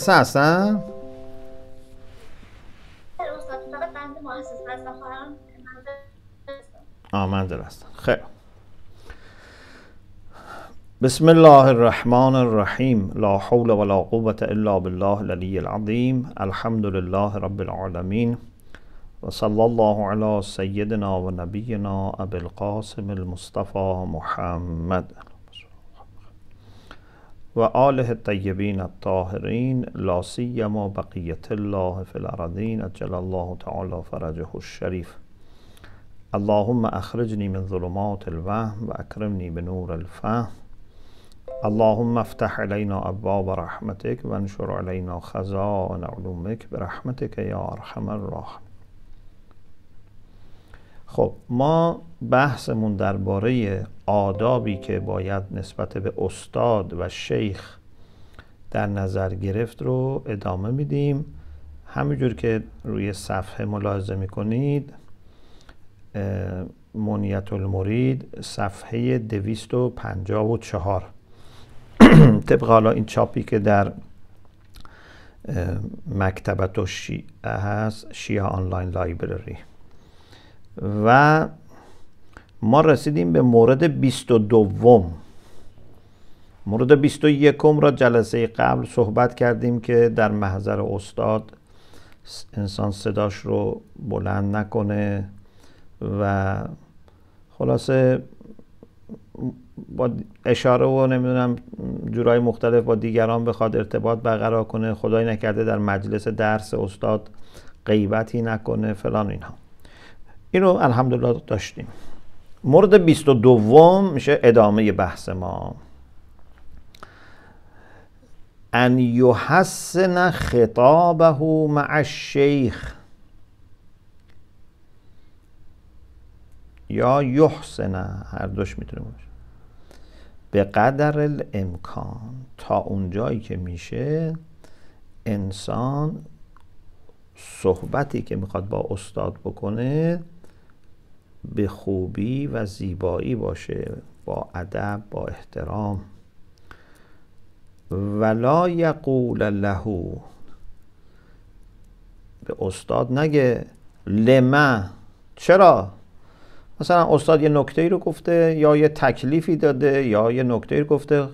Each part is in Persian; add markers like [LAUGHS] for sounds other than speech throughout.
هستم بسم الله الرحمن الرحیم لا حول ولا قوة الا بالله العلی العظیم الحمد لله رب العالمین و الله علی سیدنا و نبینا القاسم المصطفی محمد و آله الطیبین الطاهرین لا سیما بقیت الله فی الارضین اجل الله تعالی فرجه الشریف اللهم اخرجنی من ظلمات الوهم و بنور الفهم اللهم افتح علينا ابواب رحمتك وانشر علينا خزائن علومك برحمتك يا ارحم الراحمين خب ما بحثمون درباره آدابی که باید نسبت به استاد و شیخ در نظر گرفت رو ادامه میدیم همینجور که روی صفحه ملاحظه میکنید منیت المرید صفحه 254 [CLEARS THROAT] طبق حالا این چاپی که در مکتبت و شیعه هست شیعه آنلاین لایبرری و ما رسیدیم به مورد دوم مورد 21 را جلسه قبل صحبت کردیم که در محضر استاد انسان صداش رو بلند نکنه و خلاصه با اشاره و نمیدونم جورای مختلف با دیگران بخواد ارتباط برقرار کنه خدای نکرده در مجلس درس استاد غیبتی نکنه فلان اینها این رو الحمدلله داشتیم مورد دوم میشه ادامه بحث ما ان یحسن خطابه مع الشیخ یا یحسن هر دوش میتونه باشه به قدر الامکان تا اونجایی که میشه انسان صحبتی که میخواد با استاد بکنه به خوبی و زیبایی باشه با ادب با احترام ولا یقول له به استاد نگه لما چرا مثلا استاد یه نکته ای رو گفته یا یه تکلیفی داده یا یه نکته ای رو گفته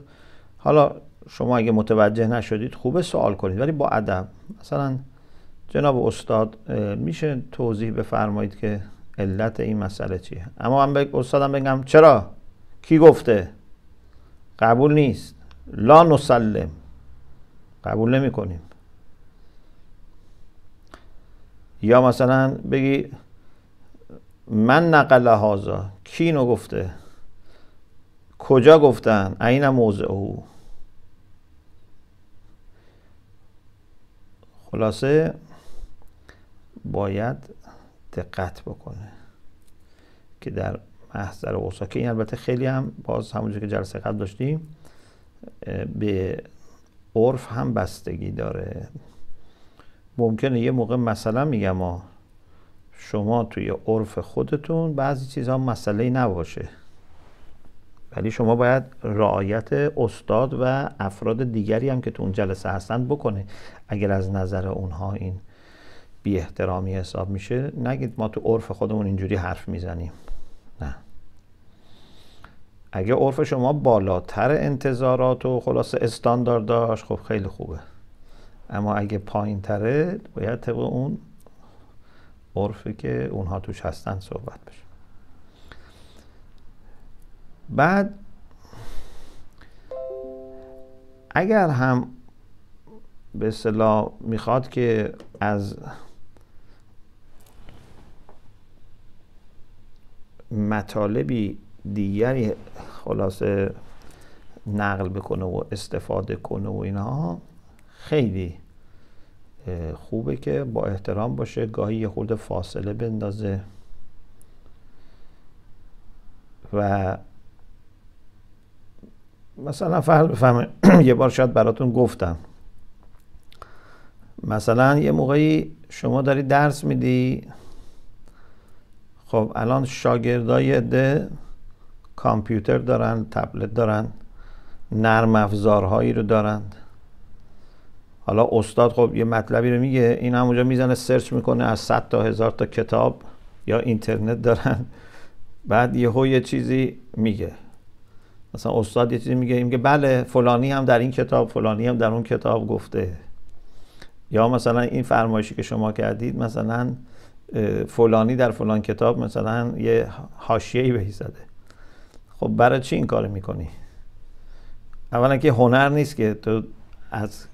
حالا شما اگه متوجه نشدید خوبه سوال کنید ولی با ادب مثلا جناب استاد میشه توضیح بفرمایید که علت این مسئله چیه اما من به استادم بگم چرا کی گفته قبول نیست لا نسلم قبول نمی کنیم یا مثلا بگی من نقل هازا کی اینو گفته کجا گفتن عین موضع او خلاصه باید دقت بکنه که در محضر اوساکه این البته خیلی هم باز همونجور که جلسه قبل داشتیم به عرف هم بستگی داره ممکنه یه موقع مثلا میگم ما شما توی عرف خودتون بعضی چیزها مسئله نباشه ولی شما باید رعایت استاد و افراد دیگری هم که تو اون جلسه هستند بکنه اگر از نظر اونها این بی احترامی حساب میشه نگید ما تو عرف خودمون اینجوری حرف میزنیم نه اگه عرف شما بالاتر انتظارات و خلاص استاندارد داشت خب خیلی خوبه اما اگه پایین باید طبق اون عرفی که اونها توش هستن صحبت بشه بعد اگر هم به اصطلاح میخواد که از مطالبی دیگری خلاصه نقل بکنه و استفاده کنه و اینها خیلی خوبه که با احترام باشه گاهی یه خورده فاصله بندازه و مثلا فرض بفهمه [CLEARS THROAT] یه بار شاید براتون گفتم مثلا یه موقعی شما داری درس میدی خب الان شاگردای ده کامپیوتر دارن تبلت دارن نرم افزارهایی رو دارند حالا استاد خب یه مطلبی رو میگه این همونجا میزنه سرچ میکنه از 100 تا هزار تا کتاب یا اینترنت دارن بعد یه یه چیزی میگه مثلا استاد یه چیزی میگه میگه بله فلانی هم در این کتاب فلانی هم در اون کتاب گفته یا مثلا این فرمایشی که شما کردید مثلا فلانی در فلان کتاب مثلا یه حاشیه‌ای بهی زده خب برای چی این کار میکنی اولا که هنر نیست که تو از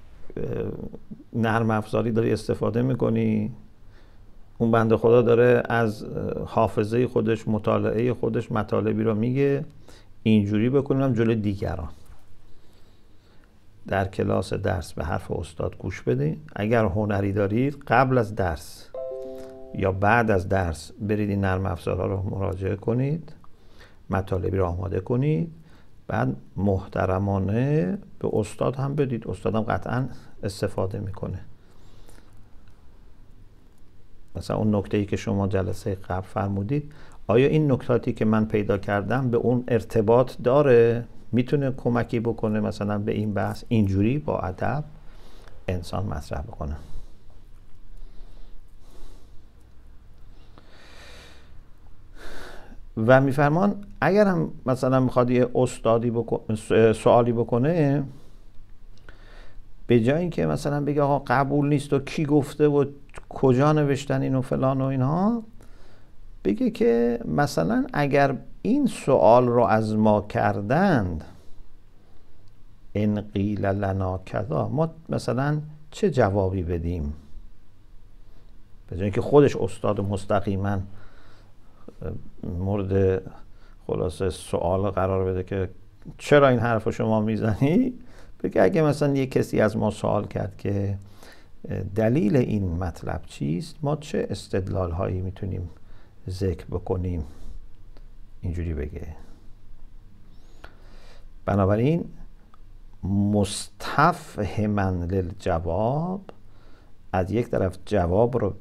نرم افزاری داری استفاده میکنی اون بنده خدا داره از حافظه خودش مطالعه خودش مطالبی رو میگه اینجوری بکنیم جلوی دیگران در کلاس درس به حرف استاد گوش بدین اگر هنری دارید قبل از درس یا بعد از درس برید این نرم افزارها رو مراجعه کنید مطالبی رو آماده کنید بعد محترمانه به استاد هم بدید استادم قطعا استفاده میکنه مثلا اون نکته ای که شما جلسه قبل فرمودید آیا این نکاتی که من پیدا کردم به اون ارتباط داره میتونه کمکی بکنه مثلا به این بحث اینجوری با ادب انسان مطرح بکنه و میفرمان اگر هم مثلا میخواد یه استادی بکنه سوالی بکنه به جای اینکه مثلا بگه آقا قبول نیست و کی گفته و کجا نوشتن این و فلان و اینها بگه که مثلا اگر این سوال رو از ما کردند ان قیل لنا کذا ما مثلا چه جوابی بدیم به جای اینکه خودش استاد مستقیما مورد خلاصه سوال قرار بده که چرا این حرف رو شما میزنی بگه اگه مثلا یه کسی از ما سوال کرد که دلیل این مطلب چیست ما چه استدلال هایی میتونیم ذکر بکنیم اینجوری بگه بنابراین مستفهمن للجواب از یک طرف جواب رو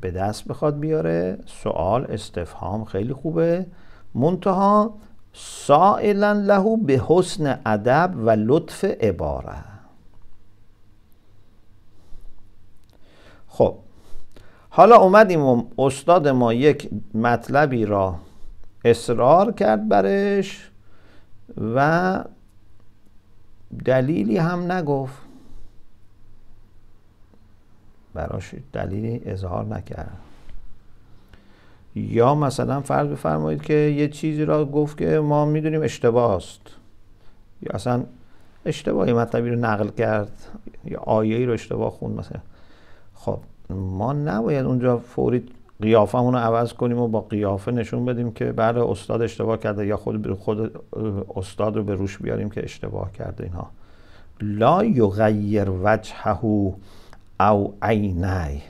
به دست بخواد بیاره سوال استفهام خیلی خوبه منتها سائلا لهو به حسن ادب و لطف عباره خب حالا اومدیم و استاد ما یک مطلبی را اصرار کرد برش و دلیلی هم نگفت براش دلیلی اظهار نکرد یا مثلا فرض بفرمایید که یه چیزی را گفت که ما میدونیم اشتباه است یا اصلا اشتباهی مطلبی رو نقل کرد یا آیه رو اشتباه خوند مثلا خب ما نباید اونجا فوری قیافمون رو عوض کنیم و با قیافه نشون بدیم که بله استاد اشتباه کرده یا خود خود استاد رو به روش بیاریم که اشتباه کرده اینها لا یغیر وجهه او عینی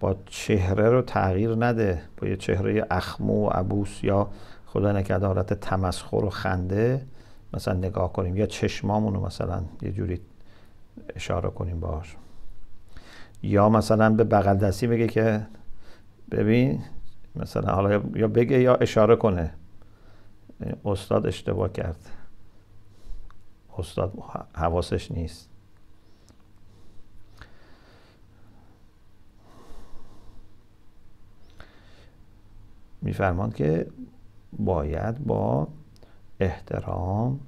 با چهره رو تغییر نده با یه چهره اخمو و عبوس یا خدا نکرد حالت تمسخر و خنده مثلا نگاه کنیم یا چشمامون رو مثلا یه جوری اشاره کنیم باش یا مثلا به بغل دستی بگه که ببین مثلا حالا یا بگه یا اشاره کنه استاد اشتباه کرد استاد حواسش نیست میفرمان که باید با احترام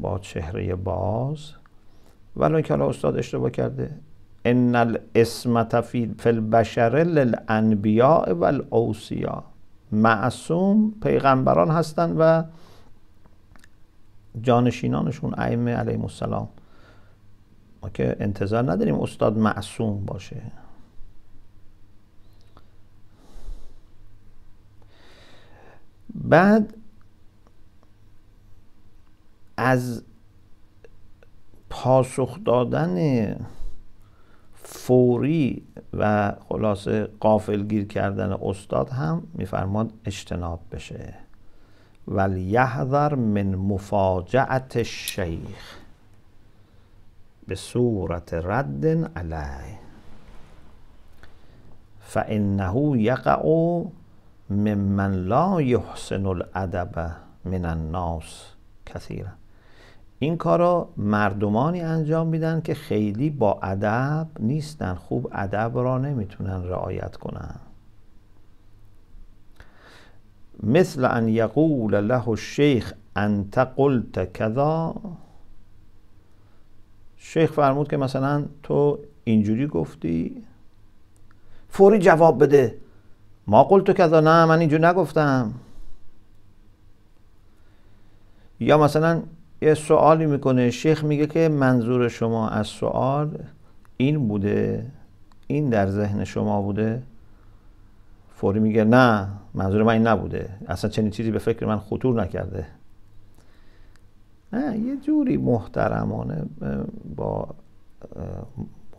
با چهره باز ولی که الان استاد اشتباه کرده ان الاسمت فی البشر للانبیاء و معصوم پیغمبران هستند و جانشینانشون ائمه علیهم السلام ما که انتظار نداریم استاد معصوم باشه بعد از پاسخ دادن فوری و خلاصه گیر کردن استاد هم میفرماد اجتناب بشه ولیحذر من مفاجعت شیخ به صورت رد علیه فانه یقع ممن لا یحسن الادب من الناس کثیرا این کارا مردمانی انجام میدن که خیلی با ادب نیستن خوب ادب را نمیتونن رعایت کنن مثل ان یقول له الشیخ انت قلت کذا شیخ فرمود که مثلا تو اینجوری گفتی فوری جواب بده ما تو کذا نه من اینجور نگفتم یا مثلا یه سوالی میکنه شیخ میگه که منظور شما از سوال این بوده این در ذهن شما بوده فوری میگه نه منظور من این نبوده اصلا چنین چیزی به فکر من خطور نکرده نه یه جوری محترمانه با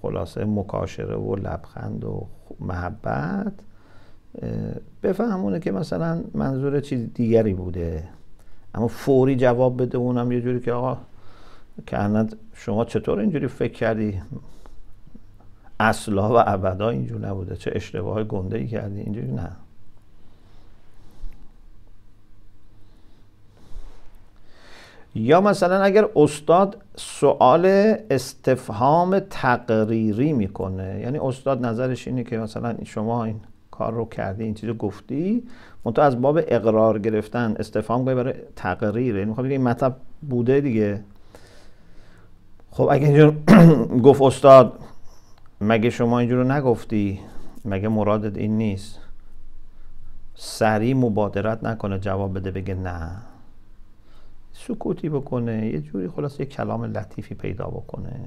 خلاصه مکاشره و لبخند و محبت بفهمونه که مثلا منظور چیز دیگری بوده اما فوری جواب بده اونم یه جوری که آقا که شما چطور اینجوری فکر کردی اصلا و ابدا اینجور نبوده چه اشتباه گنده ای کردی اینجوری نه یا مثلا اگر استاد سوال استفهام تقریری میکنه یعنی استاد نظرش اینه که مثلا شما این کار رو کردی این چیزو گفتی منتها از باب اقرار گرفتن استفهام کنی برای تقریر یعنی میخوام این مطلب بوده دیگه خب اگه اینجور [CLEARS THROAT] گفت استاد مگه شما اینجور رو نگفتی مگه مرادت این نیست سریع مبادرت نکنه جواب بده بگه نه سکوتی بکنه یه جوری خلاص یه کلام لطیفی پیدا بکنه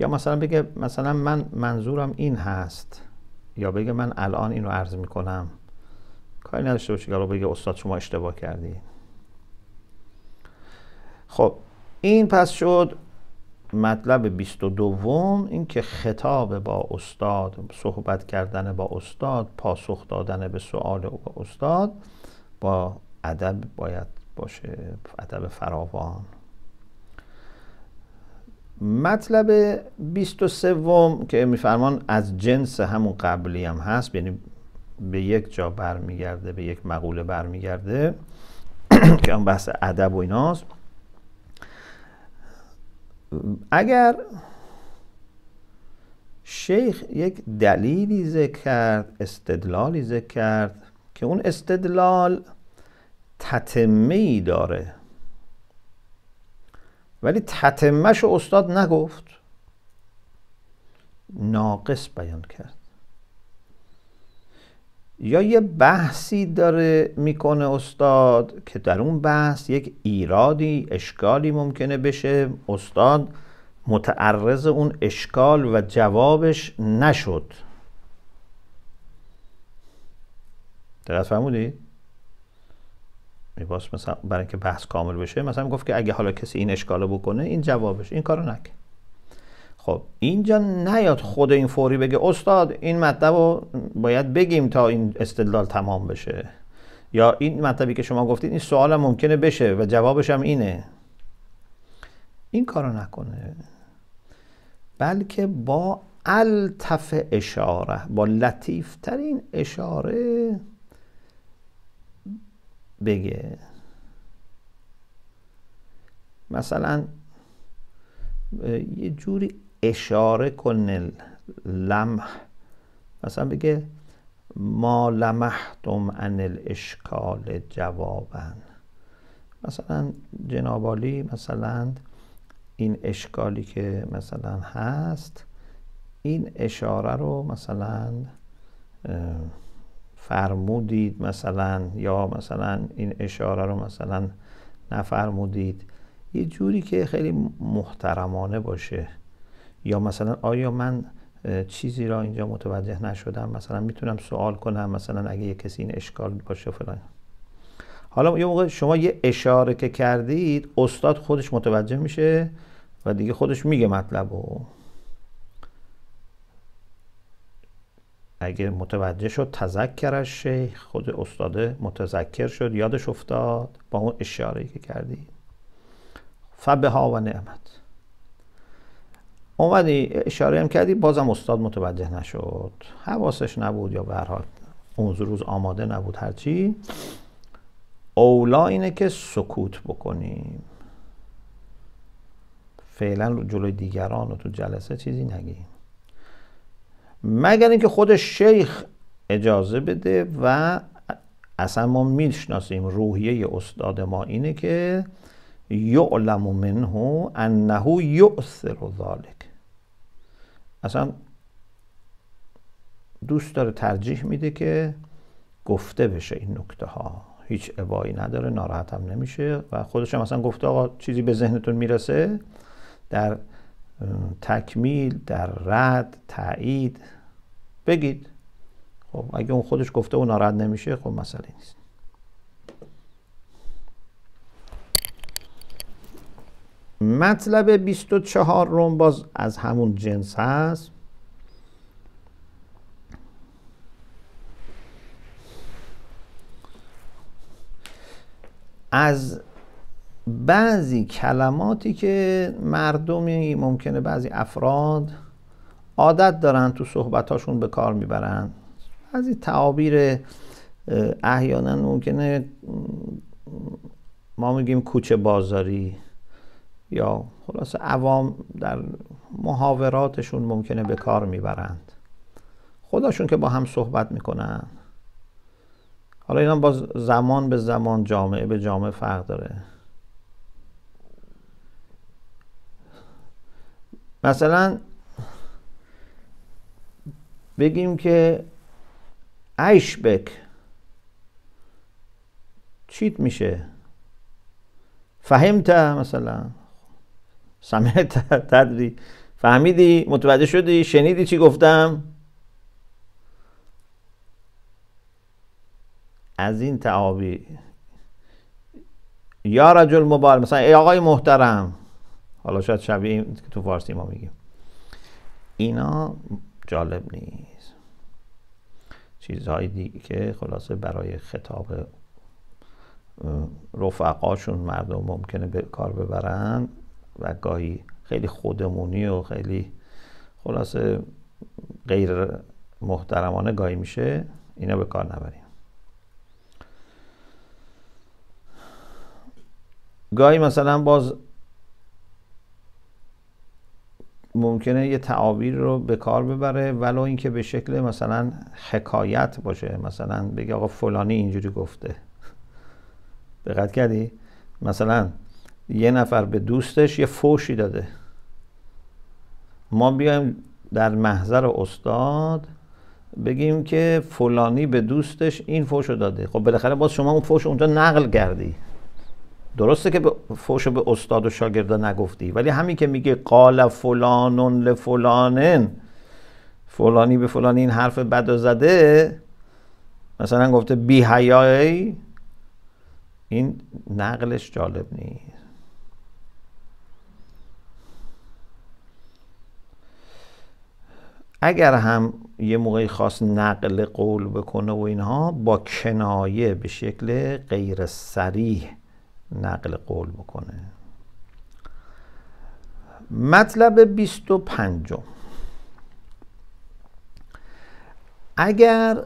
یا مثلا بگه مثلا من منظورم این هست یا بگه من الان اینو عرض میکنم کاری نداشته باشه که بگه استاد شما اشتباه کردی خب این پس شد مطلب دوم این که خطاب با استاد صحبت کردن با استاد پاسخ دادن به سوال استاد با ادب باید باشه ادب فراوان مطلب 23 که میفرمان از جنس همون قبلی هم هست یعنی به یک جا برمیگرده به یک مقوله برمیگرده که هم بحث ادب و ایناست اگر شیخ یک دلیلی ذکر کرد استدلالی ذکر کرد که اون استدلال تتمه ای داره ولی تتمش استاد نگفت ناقص بیان کرد یا یه بحثی داره میکنه استاد که در اون بحث یک ایرادی اشکالی ممکنه بشه استاد متعرض اون اشکال و جوابش نشد دقت فرمودید یعنی مثلا برای اینکه بحث کامل بشه مثلا گفت که اگه حالا کسی این اشکاله بکنه این جوابش این کارو نکن خب اینجا نیاد خود این فوری بگه استاد این مطلب رو باید بگیم تا این استدلال تمام بشه یا این مطلبی که شما گفتید این سوال ممکنه بشه و جوابش هم اینه این کارو نکنه بلکه با التف اشاره با ترین اشاره بگه مثلا یه جوری اشاره کنه لمح مثلا بگه ما لمحتم عن الاشکال جوابن مثلا جنابالی مثلا این اشکالی که مثلا هست این اشاره رو مثلا فرمودید مثلا یا مثلا این اشاره رو مثلا نفرمودید یه جوری که خیلی محترمانه باشه یا مثلا آیا من چیزی را اینجا متوجه نشدم مثلا میتونم سوال کنم مثلا اگه یه کسی این اشکال باشه فلان حالا یه موقع شما یه اشاره که کردید استاد خودش متوجه میشه و دیگه خودش میگه مطلب و اگه متوجه شد تذکرش شیخ خود استاده متذکر شد یادش افتاد با اون اشاره که کردی فبه ها و نعمت اومدی اشاره هم کردی بازم استاد متوجه نشد حواسش نبود یا به هر حال اون روز آماده نبود هرچی اولا اینه که سکوت بکنیم فعلا جلوی دیگران و تو جلسه چیزی نگیم مگر اینکه خود شیخ اجازه بده و اصلا ما میشناسیم روحیه استاد ما اینه که یعلم منه انه یؤثر ذالک اصلا دوست داره ترجیح میده که گفته بشه این نکته ها هیچ ابایی نداره هم نمیشه و خودش هم اصلا گفته آقا چیزی به ذهنتون میرسه در تکمیل در رد تایید بگید خب اگه اون خودش گفته و ناراحت نمیشه خب مسئله نیست مطلب 24 روم باز از همون جنس هست از بعضی کلماتی که مردمی ممکنه بعضی افراد عادت دارن تو صحبتاشون به کار میبرن بعضی تعابیر احیانا ممکنه ما میگیم کوچه بازاری یا خلاص عوام در محاوراتشون ممکنه به کار میبرند خداشون که با هم صحبت میکنن حالا اینا باز زمان به زمان جامعه به جامعه فرق داره مثلا بگیم که بک چیت میشه فهمت مثلا سمعت تدری فهمیدی متوجه شدی شنیدی چی گفتم از این تعابی یا رجل مبال مثلا ای آقای محترم حالا شاید شبیه این که تو فارسی ما میگیم اینا جالب نیست چیزهایی دیگه که خلاصه برای خطاب رفقاشون مردم ممکنه به کار ببرن و گاهی خیلی خودمونی و خیلی خلاصه غیر محترمانه گاهی میشه اینا به کار نبریم گاهی مثلا باز ممکنه یه تعاویر رو به کار ببره ولو اینکه به شکل مثلا حکایت باشه مثلا بگه آقا فلانی اینجوری گفته دقت کردی مثلا یه نفر به دوستش یه فوشی داده ما بیایم در محضر استاد بگیم که فلانی به دوستش این فوش رو داده خب بالاخره باز شما اون فوش اونجا نقل کردی درسته که فوشو به استاد و شاگردا نگفتی ولی همین که میگه قال فلانون لفلانن فلانی به فلانی این حرف بد و زده مثلا گفته بی این نقلش جالب نیست اگر هم یه موقعی خاص نقل قول بکنه و اینها با کنایه به شکل غیر سریح نقل قول بکنه مطلب 25 اگر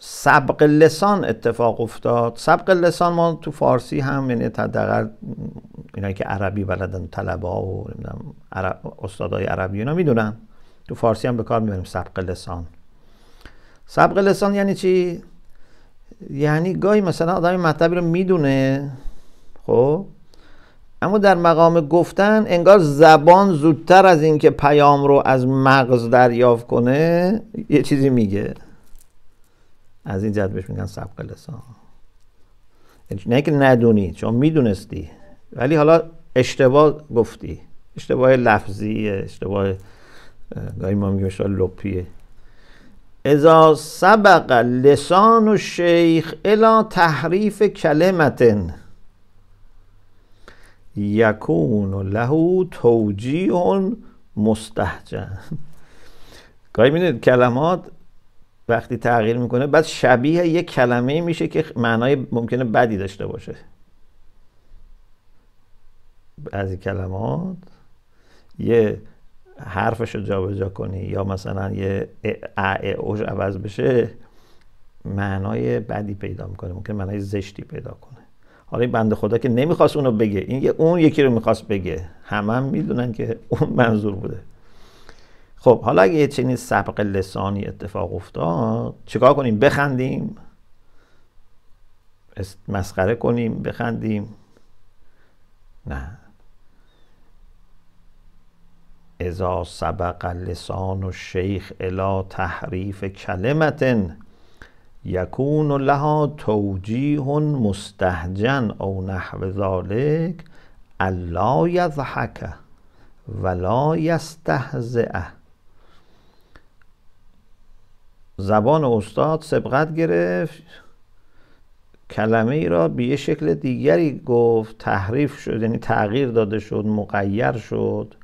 سبق لسان اتفاق افتاد سبق لسان ما تو فارسی هم یعنی تدقل اینایی که عربی بلدن طلبا و عرب، استادای عربی اینا میدونن تو فارسی هم به کار میبریم سبق لسان سبق لسان یعنی چی؟ یعنی گاهی مثلا آدم مطلبی رو میدونه خب اما در مقام گفتن انگار زبان زودتر از اینکه پیام رو از مغز دریافت کنه یه چیزی میگه از این جد بهش میگن سبق لسان یعنی نه که ندونی چون میدونستی ولی حالا اشتباه گفتی اشتباه لفظی اشتباه گاهی ما میگیم اشتباه لپیه اذا سبق لسان و شیخ الا تحریف کلمت یکون له توجیه مستحجن گاهی میدونید کلمات وقتی تغییر میکنه بعد شبیه یک کلمه میشه که معنای ممکنه بدی داشته باشه بعضی کلمات یه حرفش رو جابجا کنی یا مثلا یه ا اوش عوض بشه معنای بدی پیدا میکنه ممکن معنای زشتی پیدا کنه حالا این بنده خدا که نمیخواست اونو بگه این اون یکی رو میخواست بگه همه هم میدونن که اون منظور بوده خب حالا اگه یه چنین سبق لسانی اتفاق افتاد چیکار کنیم بخندیم مسخره کنیم بخندیم نه اذا سبق لسان و شیخ الا تحریف کلمت یکون لها توجیه مستهجن او نحو ذالک الا یضحک ولا یستهزئه زبان استاد سبقت گرفت کلمه ای را به یه شکل دیگری گفت تحریف شد یعنی تغییر داده شد مقیر شد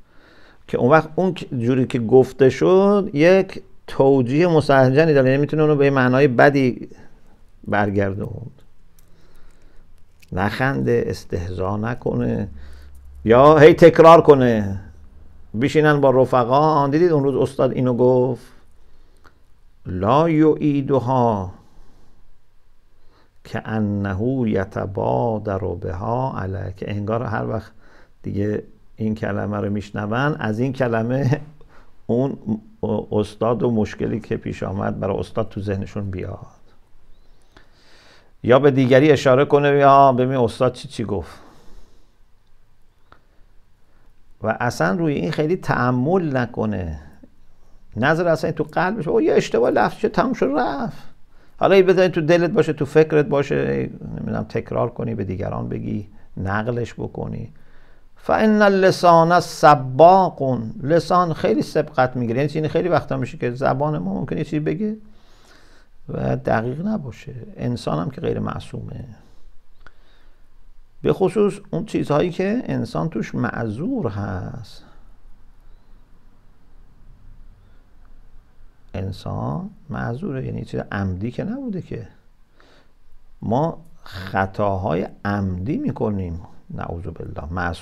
که اون وقت اون جوری که گفته شد یک توجیه مسنجنی داره یعنی میتونه اونو به معنای بدی برگردوند نخنده استهزا نکنه یا هی تکرار کنه بیشینن با رفقا دیدید اون روز استاد اینو گفت لا یعیدها که انهو یتبادر بها علی که انگار هر وقت دیگه این کلمه رو میشنون از این کلمه اون استاد و مشکلی که پیش آمد برای استاد تو ذهنشون بیاد یا به دیگری اشاره کنه یا ببین استاد چی چی گفت و اصلا روی این خیلی تعمل نکنه نظر اصلا تو قلبش او یه اشتباه لفظ شد تموم شد رفت حالا ای بزنی تو دلت باشه تو فکرت باشه نمیدونم تکرار کنی به دیگران بگی نقلش بکنی فان لسان سباق لسان خیلی سبقت میگیره یعنی چیزی خیلی وقتا میشه که زبان ما ممکنه چیزی بگه و دقیق نباشه انسان هم که غیر معصومه به خصوص اون چیزهایی که انسان توش معذور هست انسان معذوره یعنی چیز عمدی که نبوده که ما خطاهای عمدی میکنیم نعوذ بالله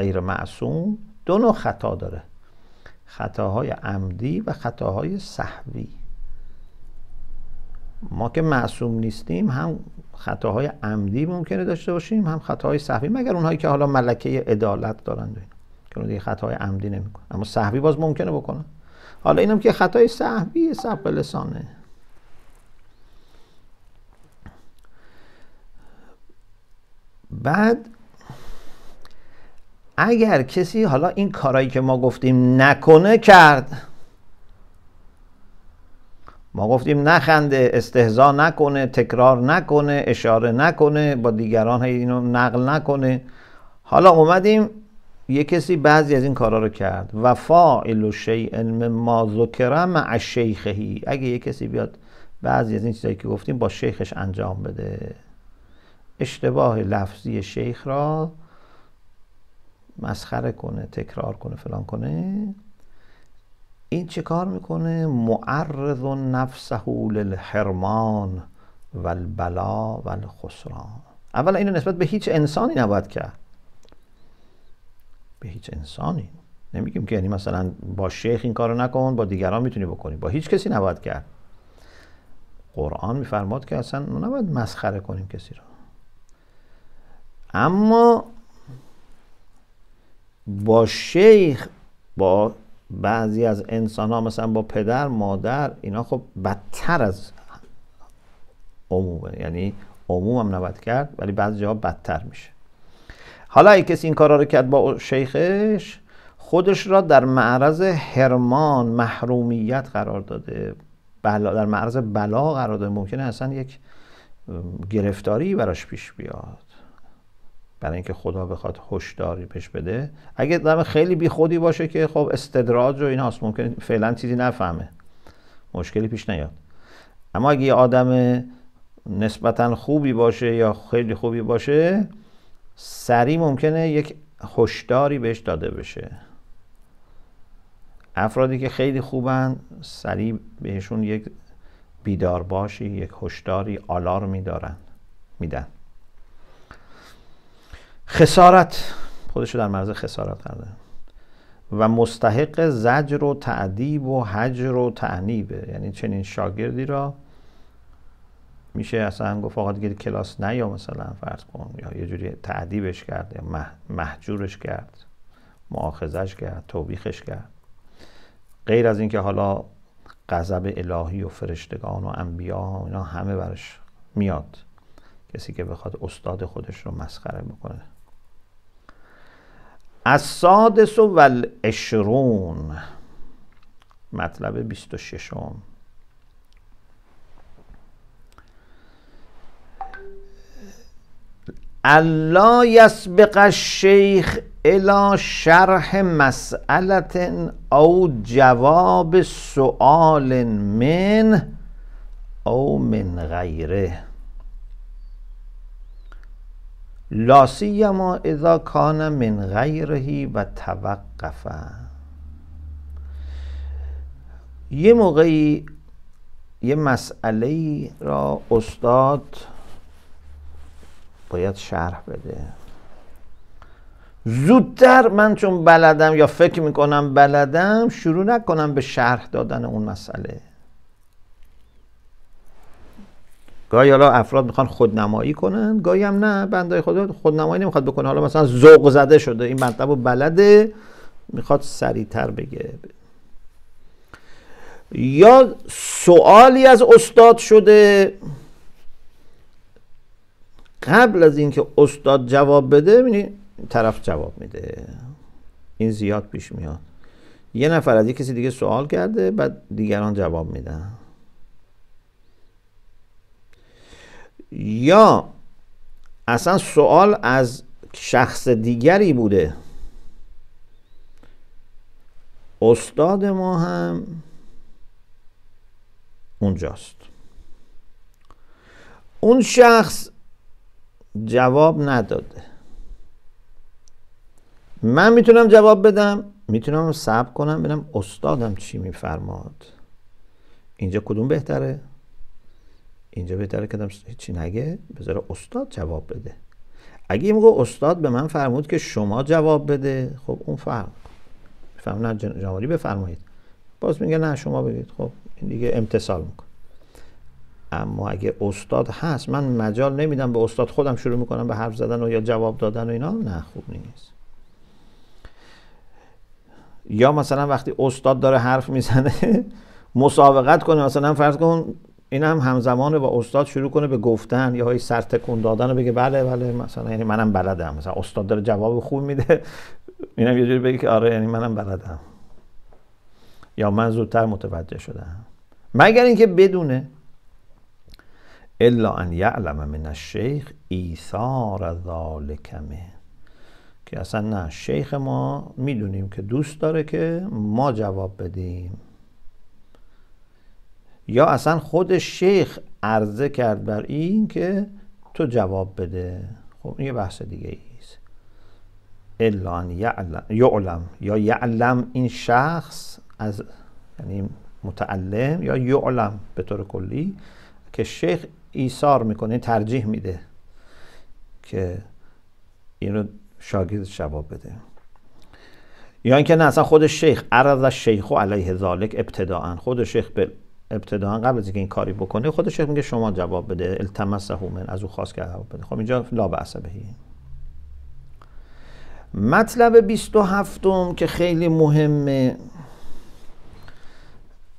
غیر معصوم دو نوع خطا داره خطاهای عمدی و خطاهای صحوی ما که معصوم نیستیم هم خطاهای عمدی ممکنه داشته باشیم هم خطاهای صحوی مگر اونهایی که حالا ملکه عدالت دارند اینا که اون دیگه خطاهای عمدی نمیکنه اما صحوی باز ممکنه بکنه حالا اینم که خطای صحوی سبق لسانه بعد اگر کسی حالا این کارایی که ما گفتیم نکنه کرد ما گفتیم نخنده استهزا نکنه تکرار نکنه اشاره نکنه با دیگران اینو نقل نکنه حالا اومدیم یه کسی بعضی از این کارا رو کرد و فاعل و شیء مما ذکر مع شیخهی اگه یه کسی بیاد بعضی از این چیزایی که گفتیم با شیخش انجام بده اشتباه لفظی شیخ را مسخره کنه تکرار کنه فلان کنه این چه کار میکنه معرض نفسه للحرمان و البلا و الخسران اولا اینو نسبت به هیچ انسانی نباید کرد به هیچ انسانی نمیگیم که یعنی مثلا با شیخ این کارو نکن با دیگران میتونی بکنی با هیچ کسی نباید کرد قرآن میفرماد که اصلا نباید مسخره کنیم کسی رو اما با شیخ با بعضی از انسان ها مثلا با پدر مادر اینا خب بدتر از عمومه یعنی عموم هم نباید کرد ولی بعضی جاها بدتر میشه حالا اگه کسی این کارا رو کرد با شیخش خودش را در معرض هرمان محرومیت قرار داده بلا در معرض بلا قرار داده ممکنه اصلا یک گرفتاری براش پیش بیاد برای اینکه خدا بخواد هوشداری پیش بده اگه دم خیلی بی خودی باشه که خب استدراج و هست ممکن فعلا چیزی نفهمه مشکلی پیش نیاد اما اگه یه آدم نسبتا خوبی باشه یا خیلی خوبی باشه سریع ممکنه یک هشداری بهش داده بشه افرادی که خیلی خوبن سریع بهشون یک بیدار باشی یک هشداری آلارمی دارن میدن خسارت رو در مرز خسارت کرده و مستحق زجر و تعدیب و حجر و تعنیبه یعنی چنین شاگردی را میشه اصلا گفت آقا دیگه کلاس نیا مثلا فرض کن یا یه جوری تعدیبش کرد یا محجورش کرد معاخزش کرد توبیخش کرد غیر از اینکه حالا غضب الهی و فرشتگان و انبیا اینا همه برش میاد کسی که بخواد استاد خودش رو مسخره بکنه السادس و اشرون. مطلب 26 م الله یسبق الشیخ الى شرح مسئلت او جواب سؤال من او من غیره ما اذا کان من غیرهی و توقفه یه موقعی یه مسئله را استاد باید شرح بده زودتر من چون بلدم یا فکر میکنم بلدم شروع نکنم به شرح دادن اون مسئله گاهی حالا افراد میخوان خودنمایی کنن گاهی هم نه بنده خدا خودنمایی نمیخواد بکنه حالا مثلا ذوق زده شده این مطلب رو بلده میخواد سریعتر بگه یا سوالی از استاد شده قبل از اینکه استاد جواب بده این طرف جواب میده این زیاد پیش میاد یه نفر از یه کسی دیگه سوال کرده بعد دیگران جواب میدن یا اصلا سوال از شخص دیگری بوده استاد ما هم اونجاست اون شخص جواب نداده من میتونم جواب بدم میتونم صبر کنم ببینم استادم چی میفرماد اینجا کدوم بهتره اینجا بهتره که هیچی نگه بذاره استاد جواب بده اگه موقع استاد به من فرمود که شما جواب بده خب اون فرق فهم نه جمالی بفرمایید باز میگه نه شما بگید خب این دیگه امتصال میکن اما اگه استاد هست من مجال نمیدم به استاد خودم شروع میکنم به حرف زدن و یا جواب دادن و اینا نه خوب نیست یا مثلا وقتی استاد داره حرف میزنه [LAUGHS] مسابقت کنه مثلا فرض کن این هم همزمان با استاد شروع کنه به گفتن یا سر تکون دادن و بگه بله بله مثلا یعنی منم بلدم مثلا استاد داره جواب خوب میده اینم یه جوری بگه که آره یعنی منم بلدم یا من زودتر متوجه شدم مگر اینکه بدونه الا ان یعلم من الشیخ ایثار من که اصلا نه شیخ ما میدونیم که دوست داره که ما جواب بدیم یا اصلا خود شیخ عرضه کرد بر این که تو جواب بده خب این یه بحث دیگه ایست ان یعلم یا یعلم این شخص از یعنی متعلم یا یعلم به طور کلی که شیخ ایثار میکنه ترجیح میده که اینو شاگرد جواب بده یا اینکه نه اصلا خود شیخ عرض شیخو علیه ذالک ابتداعا خود شیخ به ابتدا قبل از اینکه این کاری بکنه خودش میگه شما جواب بده التمس هومن از او خواست که جواب بده خب اینجا لا بحث مطلب 27 م که خیلی مهمه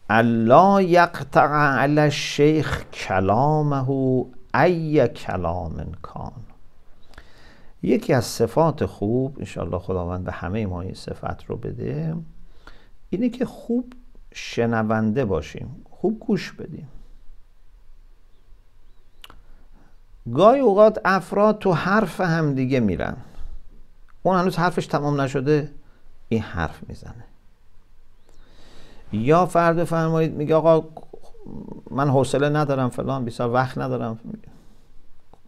الله یقطع علی شیخ کلامه ای کلام کان یکی از صفات خوب انشاءالله خداوند به همه ما این صفت رو بده اینه که خوب شنونده باشیم خوب گوش بدیم گاهی اوقات افراد تو حرف هم دیگه میرن اون هنوز حرفش تمام نشده این حرف میزنه یا فرد فرمایید میگه آقا من حوصله ندارم فلان بیسار وقت ندارم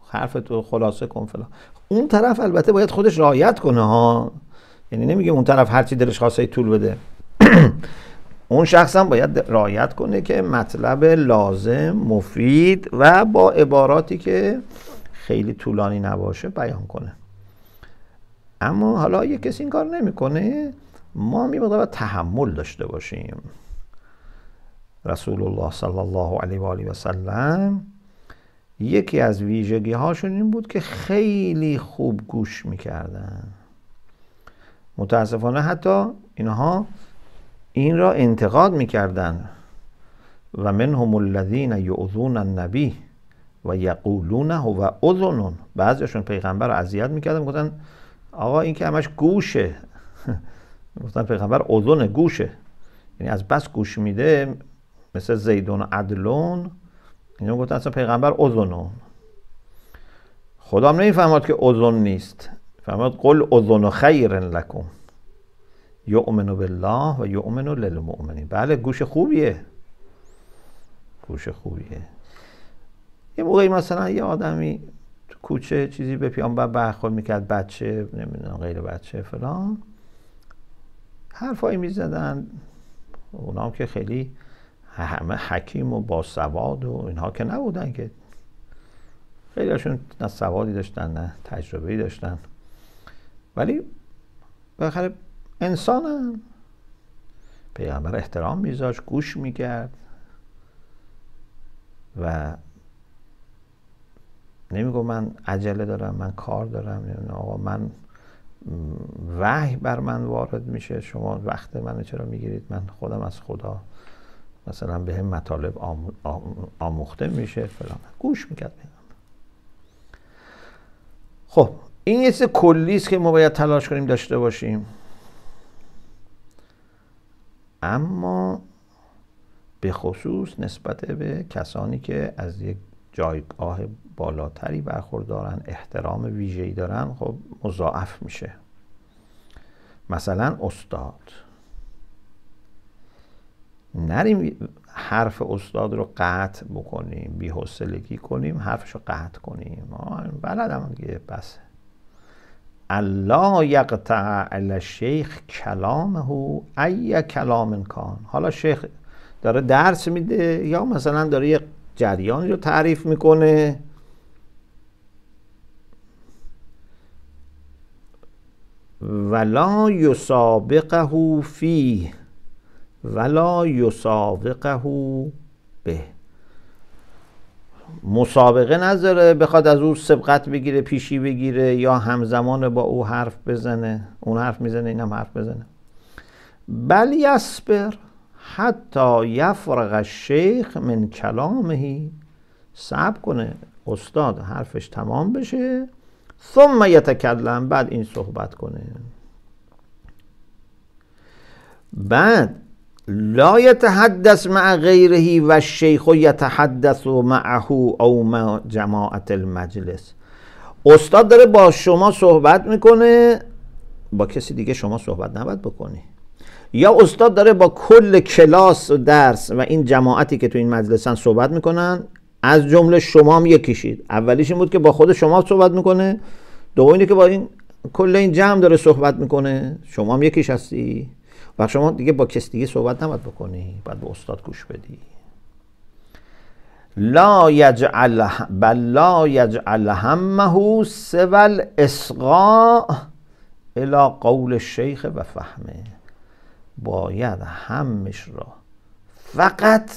حرف تو خلاصه کن فلان اون طرف البته باید خودش رعایت کنه ها یعنی نمیگه اون طرف هرچی دلش خواسته طول بده [CLEARS THROAT] اون شخص هم باید رعایت کنه که مطلب لازم مفید و با عباراتی که خیلی طولانی نباشه بیان کنه اما حالا یه کسی این کار نمیکنه ما می باید تحمل داشته باشیم رسول الله صلی الله علیه و آله و سلم یکی از ویژگی هاشون این بود که خیلی خوب گوش میکردن متاسفانه حتی اینها این را انتقاد میکردند و من هم الذین یعذون النبی و یقولون هو اذنون بعضیشون پیغمبر رو اذیت میکردن میگفتن آقا این که همش گوشه [LAUGHS] گفتن پیغمبر اذن گوشه یعنی از بس گوش میده مثل زیدون و عدلون اینا گفتن اصلا پیغمبر اذنون هم نمیفهماد که اذن نیست فهمد قل اذن خیر لکم یؤمن بالله و یؤمن للمؤمنین بله گوش خوبیه گوش خوبیه یه موقعی مثلا یه آدمی تو کوچه چیزی به پیامبر برخورد میکرد بچه نمیدونم غیر بچه فلان حرفایی میزدن اونا هم که خیلی همه حکیم و باسواد و اینها که نبودن که خیلیشون نه سوادی داشتن نه تجربهی داشتن ولی بالاخره انسانم پیغمبر احترام میذاش گوش میکرد و نمیگو من عجله دارم من کار دارم آقا من وحی بر من وارد میشه شما وقت منو چرا میگیرید من خودم از خدا مثلا به هم مطالب آموخته میشه فلان گوش میکرد خب این یه کلی است که ما باید تلاش کنیم داشته باشیم اما به خصوص نسبت به کسانی که از یک جایگاه بالاتری برخوردارن احترام ویژه‌ای دارن خب مضاعف میشه مثلا استاد نریم حرف استاد رو قطع بکنیم بی کنیم حرفش رو قطع کنیم بلدم دیگه بسه الله یقطع علی شیخ کلامه ای کلام کان حالا شیخ داره درس میده یا مثلا داره یه جریانی رو تعریف میکنه ولا یسابقه فیه ولا یسابقه به مسابقه نذاره بخواد از او سبقت بگیره پیشی بگیره یا همزمان با او حرف بزنه اون حرف میزنه اینم حرف بزنه بل یسبر حتی یفرغ شیخ من کلامهی صبر کنه استاد حرفش تمام بشه ثم یتکلم بعد این صحبت کنه بعد لا یتحدث مع غیرهی و شیخ یتحدث معه او مع جماعت المجلس استاد داره با شما صحبت میکنه با کسی دیگه شما صحبت نباید بکنی یا استاد داره با کل کلاس و درس و این جماعتی که تو این مجلسن صحبت میکنن از جمله شما هم یکیشید اولیش این بود که با خود شما صحبت میکنه دوم اینه که با این کل این جمع داره صحبت میکنه شما هم یکیش هستی و شما دیگه با کس دیگه صحبت نباید بکنی باید به استاد گوش بدی لا یجعل بل لا یجعل همه سول اسقا الی قول شیخ و فهمه باید همش را فقط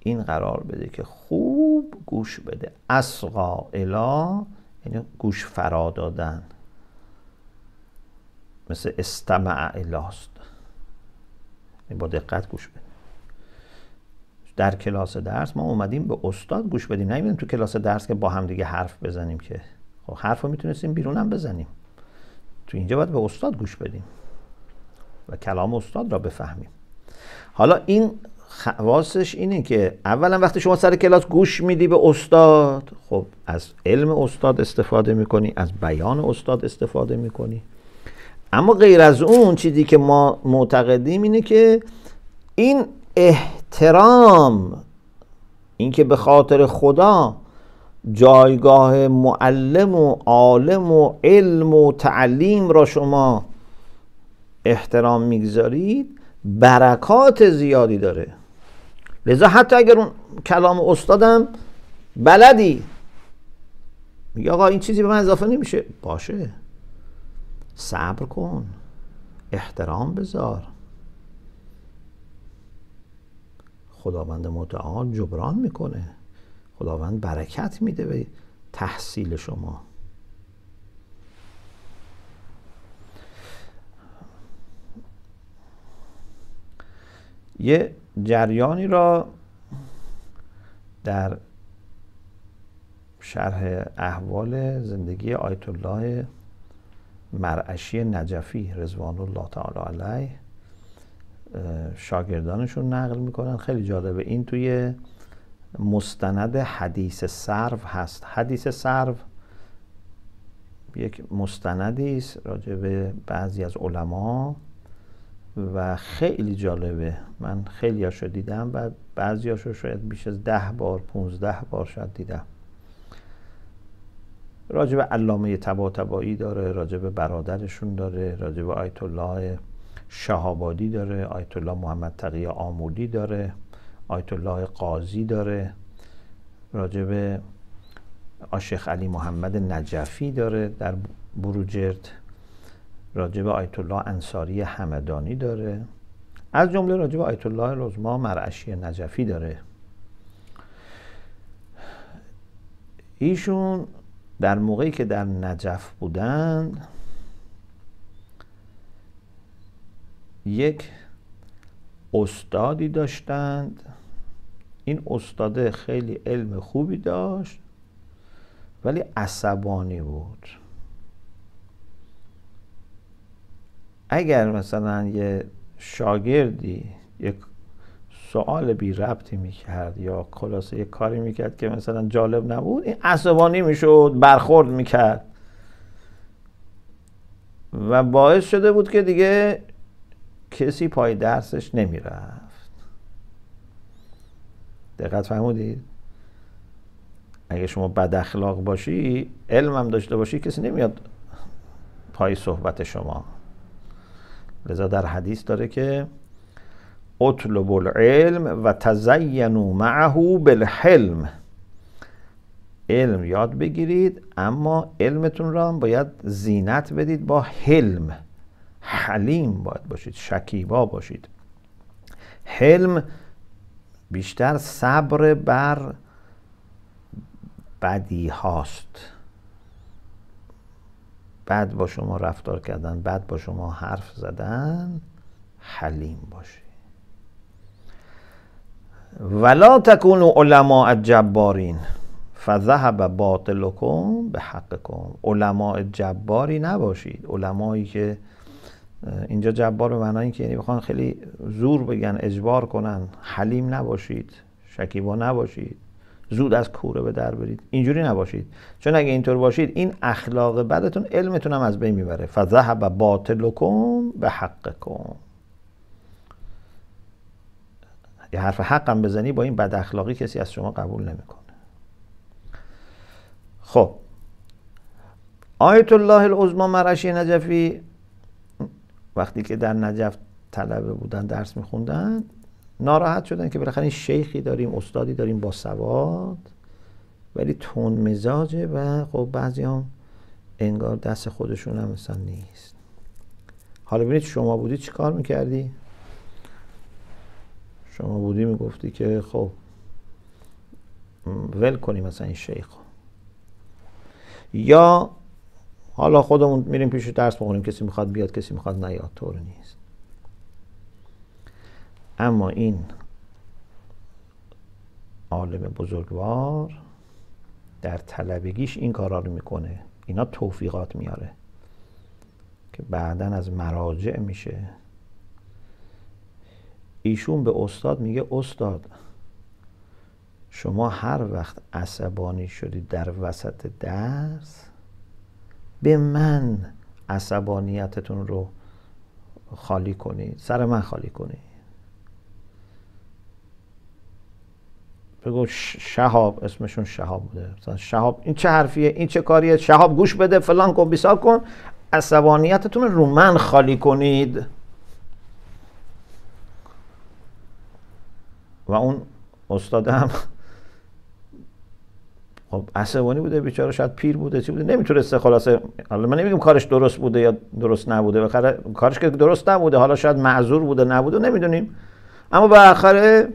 این قرار بده که خوب گوش بده اسقا الا یعنی گوش فرا دادن مثل استمع الاست یعنی با دقت گوش بده در کلاس درس ما اومدیم به استاد گوش بدیم نمیدونیم تو کلاس درس که با هم دیگه حرف بزنیم که خب حرف رو میتونستیم بیرون هم بزنیم تو اینجا باید به استاد گوش بدیم و کلام استاد را بفهمیم حالا این خواستش اینه که اولا وقتی شما سر کلاس گوش میدی به استاد خب از علم استاد استفاده میکنی از بیان استاد استفاده میکنی اما غیر از اون چیزی که ما معتقدیم اینه که این احترام اینکه به خاطر خدا جایگاه معلم و عالم و علم و تعلیم را شما احترام میگذارید برکات زیادی داره لذا حتی اگر اون کلام استادم بلدی میگه آقا این چیزی به من اضافه نمیشه باشه صبر کن احترام بذار خداوند متعال جبران میکنه خداوند برکت میده به تحصیل شما یه جریانی را در شرح احوال زندگی آیت الله مرعشی نجفی رزوان الله تعالی علیه شاگردانشون نقل میکنن خیلی جالبه این توی مستند حدیث سرو هست حدیث سرو یک مستندی است راجع به بعضی از علما و خیلی جالبه من خیلی هاشو دیدم و بعضی هاشو شاید بیش از ده بار 15 بار شاید دیدم راجب علامه تباتبایی داره راجب برادرشون داره راجب آیت الله شهابادی داره آیت الله محمد تقی آمودی داره آیت الله قاضی داره راجب آشخ علی محمد نجفی داره در بروجرد راجب آیت الله انصاری همدانی داره از جمله راجب آیت الله رزما مرعشی نجفی داره ایشون در موقعی که در نجف بودند یک استادی داشتند این استاده خیلی علم خوبی داشت ولی عصبانی بود اگر مثلا یه شاگردی یک سوال بی ربطی میکرد یا خلاصه یه کاری میکرد که مثلا جالب نبود این عصبانی میشد برخورد میکرد و باعث شده بود که دیگه کسی پای درسش نمیرفت دقت فهمودید اگه شما بد اخلاق باشی علم هم داشته باشی کسی نمیاد پای صحبت شما لذا در حدیث داره که اطلب العلم و تزینو معه بالحلم علم یاد بگیرید اما علمتون را باید زینت بدید با حلم حلیم باید باشید شکیبا باشید حلم بیشتر صبر بر بدی هاست بد با شما رفتار کردن بعد با شما حرف زدن حلیم باشید ولا تکونو علماء جبارین فذهب باطلکم به حقکم علماء جباری نباشید علمایی که اینجا جبار به معنای که یعنی بخوان خیلی زور بگن اجبار کنن حلیم نباشید شکیبا نباشید زود از کوره به در برید اینجوری نباشید چون اگه اینطور باشید این اخلاق بدتون علمتون هم از بین میبره فذهب باطلکم به حقکم یه حرف حقم بزنی با این بد اخلاقی کسی از شما قبول نمیکنه خب آیت الله العظما مرشی نجفی وقتی که در نجف طلبه بودن درس میخوندن ناراحت شدن که بالاخره شیخی داریم استادی داریم با سواد ولی تون مزاجه و خب بعضی هم انگار دست خودشون هم مثلا نیست حالا ببینید شما بودی چیکار کار میکردی؟ شما بودی میگفتی که خب ول کنیم مثلا این شیخ یا حالا خودمون میریم پیش درس بخونیم کسی میخواد بیاد کسی میخواد نیاد طور نیست اما این عالم بزرگوار در طلبگیش این کارا رو میکنه اینا توفیقات میاره که بعدا از مراجع میشه ایشون به استاد میگه استاد شما هر وقت عصبانی شدید در وسط درس به من عصبانیتتون رو خالی کنید سر من خالی کنید بگو شهاب اسمشون شهاب بوده شهاب این چه حرفیه این چه کاریه شهاب گوش بده فلان کن بیسار کن عصبانیتتون رو من خالی کنید و اون استادم هم [LAUGHS] خب عصبانی بوده بیچاره شاید پیر بوده چی بوده نمیتونسته خلاصه حالا من نمیگم کارش درست بوده یا درست نبوده بخره کارش که درست نبوده حالا شاید معذور بوده نبوده نمیدونیم اما بالاخره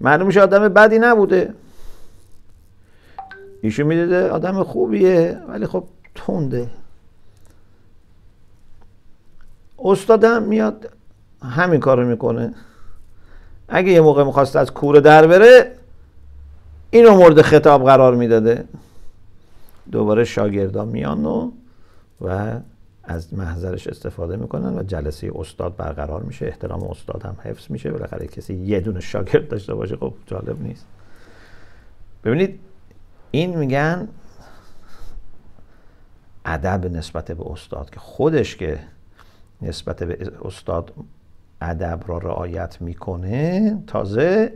معلوم میشه آدم بدی نبوده ایشون میدیده آدم خوبیه ولی خب تنده استادم میاد همین کارو میکنه اگه یه موقع میخواست از کوره در بره اینو مورد خطاب قرار میداده دوباره شاگردان میان و و از محضرش استفاده میکنن و جلسه استاد برقرار میشه احترام استاد هم حفظ میشه بالاخره کسی یه دونه شاگرد داشته باشه خب جالب نیست ببینید این میگن ادب نسبت به استاد که خودش که نسبت به استاد ادب را رعایت میکنه تازه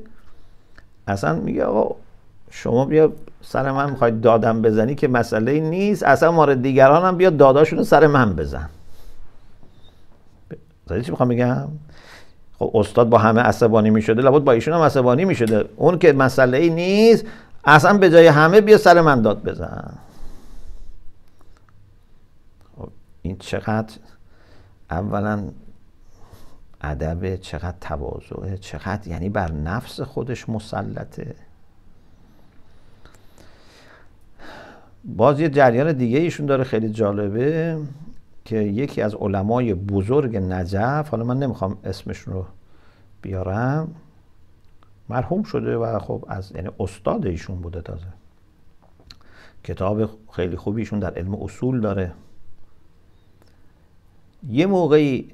اصلا میگه آقا شما بیا سر من میخواید دادم بزنی که مسئله نیست اصلا مار دیگران هم بیا داداشون سر من بزن زدی چی میخوام بگم خب استاد با همه عصبانی میشده لابد با ایشون هم عصبانی میشده اون که مسئله ای نیست اصلا به جای همه بیا سر من داد بزن خب این چقدر اولا ادب چقدر تواضعه چقدر یعنی بر نفس خودش مسلطه باز یه جریان دیگه ایشون داره خیلی جالبه که یکی از علمای بزرگ نجف حالا من نمیخوام اسمشون رو بیارم مرحوم شده و خب از یعنی استاد ایشون بوده تازه کتاب خیلی خوبی ایشون در علم اصول داره یه موقعی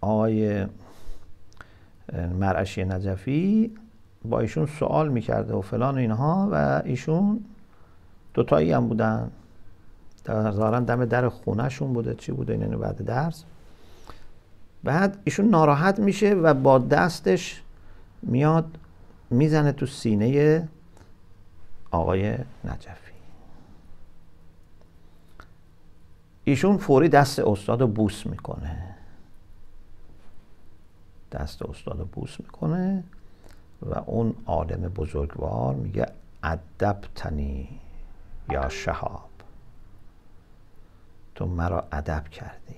آقای مرعشی نجفی با ایشون سوال میکرده و فلان و اینها و ایشون دوتایی هم بودن ظاهرا دم در خونهشون بوده چی بوده این بعد درس بعد ایشون ناراحت میشه و با دستش میاد میزنه تو سینه آقای نجفی ایشون فوری دست استاد بوس میکنه دست استاد بوس میکنه و اون عالم بزرگوار میگه ادب یا شهاب تو مرا ادب کردی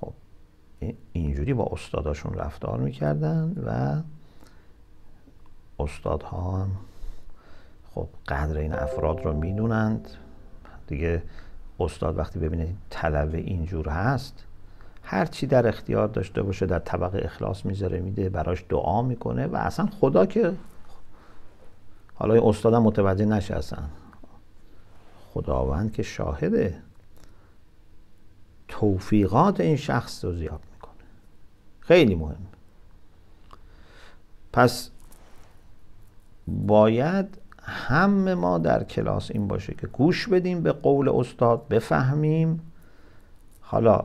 خب اینجوری با استاداشون رفتار میکردن و استادها هم خب قدر این افراد رو میدونند دیگه استاد وقتی ببینه طلبه اینجور هست هر چی در اختیار داشته باشه در طبق اخلاص میذاره میده براش دعا میکنه و اصلا خدا که حالا استادم متوجه نشه اصلا خداوند که شاهده توفیقات این شخص رو زیاد میکنه خیلی مهم پس باید هم ما در کلاس این باشه که گوش بدیم به قول استاد بفهمیم حالا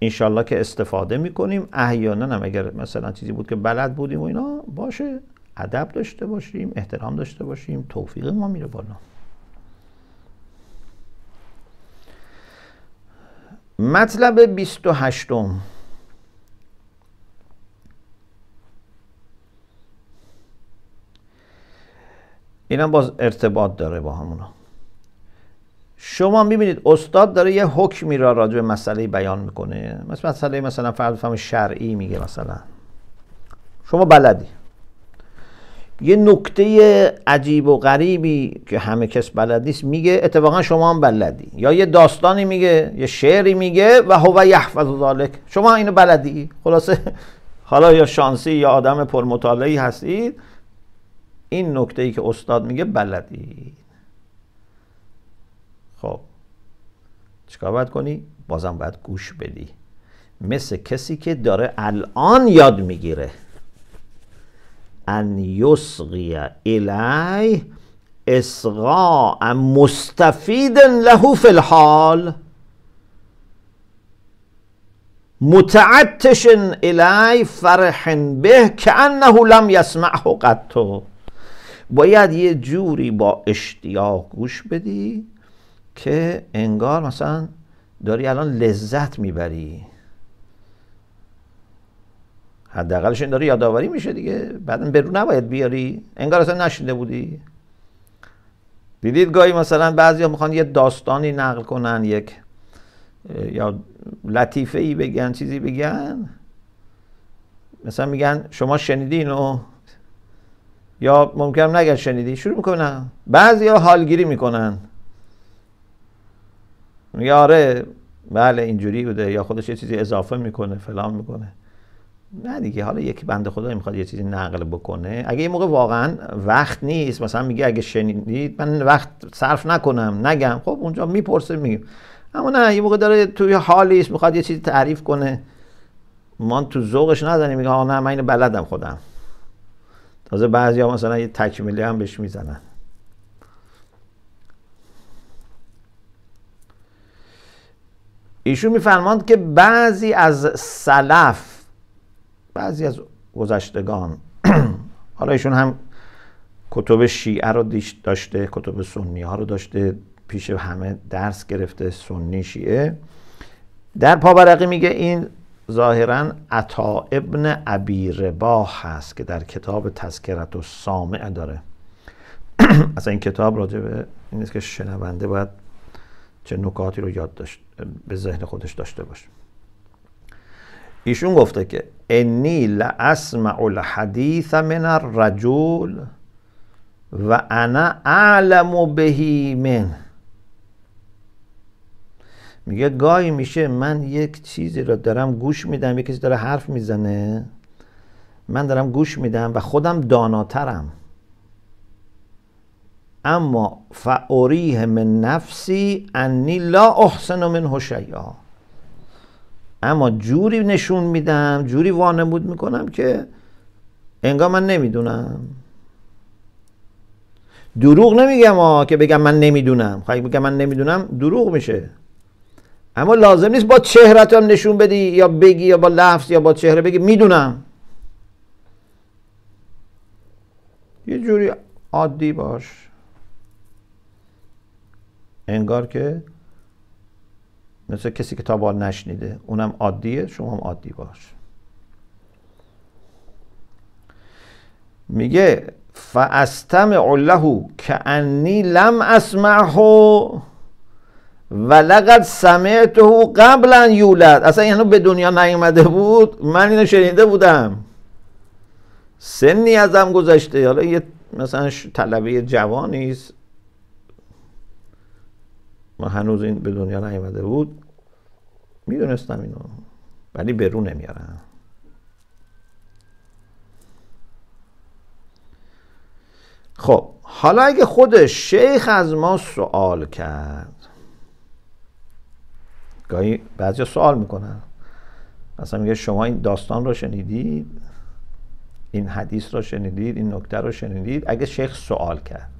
انشالله که استفاده میکنیم احیانا هم اگر مثلا چیزی بود که بلد بودیم و اینا باشه ادب داشته باشیم احترام داشته باشیم توفیق ما میره بالا مطلب 28 م اینم باز ارتباط داره با همونا شما میبینید استاد داره یه حکمی را راجع به مسئله بیان میکنه مثل مسئله مثلا فرض فهم شرعی میگه مثلا شما بلدی یه نکته عجیب و غریبی که همه کس بلد میگه اتفاقا شما هم بلدی یا یه داستانی میگه یه شعری میگه و هو یحفظ ذالک شما اینو بلدی خلاصه حالا یا شانسی یا آدم پرمطالعی هستید این نکته ای که استاد میگه بلدی خب چیکار باید کنی؟ بازم باید گوش بدی مثل کسی که داره الان یاد میگیره ان یسقی الی اسقا مستفید له فی الحال متعتش الی فرح به که انه لم یسمعه تو باید یه جوری با اشتیاق گوش بدی که انگار مثلا داری الان لذت میبری حداقلش این داره یادآوری میشه دیگه بعدا به رو نباید بیاری انگار اصلا نشینده بودی دیدید گاهی مثلا بعضیا میخوان یه داستانی نقل کنن یک یا لطیفه ای بگن چیزی بگن مثلا میگن شما شنیدی و یا ممکنم نگر شنیدی شروع میکنن بعضیا حالگیری میکنن میگه آره بله اینجوری بوده یا خودش یه چیزی اضافه میکنه فلان میکنه نه دیگه حالا یکی بنده خدا میخواد یه چیزی نقل بکنه اگه یه موقع واقعا وقت نیست مثلا میگه اگه شنیدید من وقت صرف نکنم نگم خب اونجا میپرسه میگم اما نه یه موقع داره توی حالی است میخواد یه چیزی تعریف کنه ما تو ذوقش نداریم میگه آها نه من اینو بلدم خودم تازه بعضیا مثلا یه تکمیلی هم بهش میزنن ایشون میفرماند که بعضی از سلف بعضی از گذشتگان [CLEARS THROAT] حالا ایشون هم کتب شیعه رو داشته کتب سنی ها رو داشته پیش همه درس گرفته سنی شیعه در پابرقی میگه این ظاهرا عطا ابن ابی رباح هست که در کتاب تذکرت و سامع داره [CLEARS THROAT] اصلا این کتاب راجع به این نیست که شنونده باید چه نکاتی رو یاد داشت به ذهن خودش داشته باشه ایشون گفته که انی اسمع الحدیث من الرجل و انا اعلم بهی من میگه گاهی میشه من یک چیزی رو دارم گوش میدم یکی کسی داره حرف میزنه من دارم گوش میدم و خودم داناترم اما فعوریه من نفسی انی لا احسن من شیئا اما جوری نشون میدم جوری وانمود میکنم که انگار من نمیدونم دروغ نمیگم ها که بگم من نمیدونم خواهی خب بگم من نمیدونم دروغ میشه اما لازم نیست با چهرت هم نشون بدی یا بگی یا با لفظ یا با چهره بگی میدونم یه جوری عادی باش انگار که مثل کسی که تا بال نشنیده اونم عادیه شما هم عادی باش میگه فاستمع له انی لم اسمعه و لقد سمعته قبلا یولد اصلا اینو یعنی به دنیا نیومده بود من اینو شنیده بودم سنی ازم گذشته حالا یه مثلا طلبه جوانی است ما هنوز این به دنیا نیومده بود میدونستم اینو ولی به رو نمیارم خب حالا اگه خود شیخ از ما سوال کرد گاهی بعضی سوال میکنن مثلا میگه شما این داستان رو شنیدید این حدیث رو شنیدید این نکته رو شنیدید اگه شیخ سوال کرد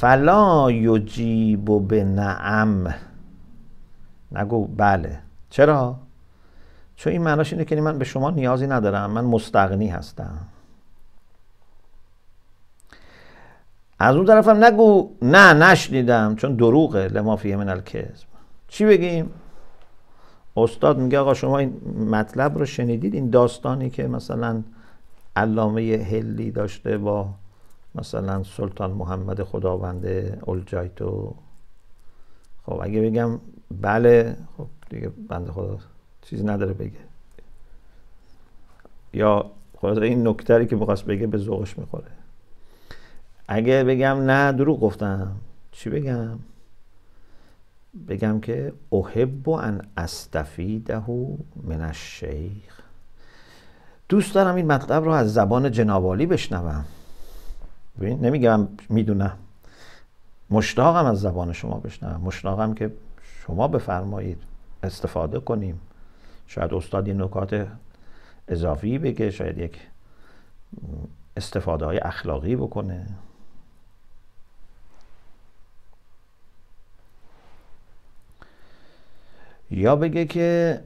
فلا یجیب به نعم نگو بله چرا؟ چون این معناش اینه که من به شما نیازی ندارم من مستغنی هستم از اون طرفم نگو نه نشنیدم چون دروغه لما فیه من الکذب چی بگیم استاد میگه آقا شما این مطلب رو شنیدید این داستانی که مثلا علامه هلی داشته با مثلا سلطان محمد خداوند الجایتو خب اگه بگم بله خب دیگه بنده خدا چیزی نداره بگه یا خدا این نکتری که میخواست بگه به ذوقش میخوره اگه بگم نه دروغ گفتم چی بگم بگم که احب ان استفیده من الشیخ دوست دارم این مطلب رو از زبان جنابالی بشنوم نمیگم میدونم مشتاقم از زبان شما بشنوم مشتاقم که شما بفرمایید استفاده کنیم شاید استاد این نکات اضافی بگه شاید یک استفاده های اخلاقی بکنه یا بگه که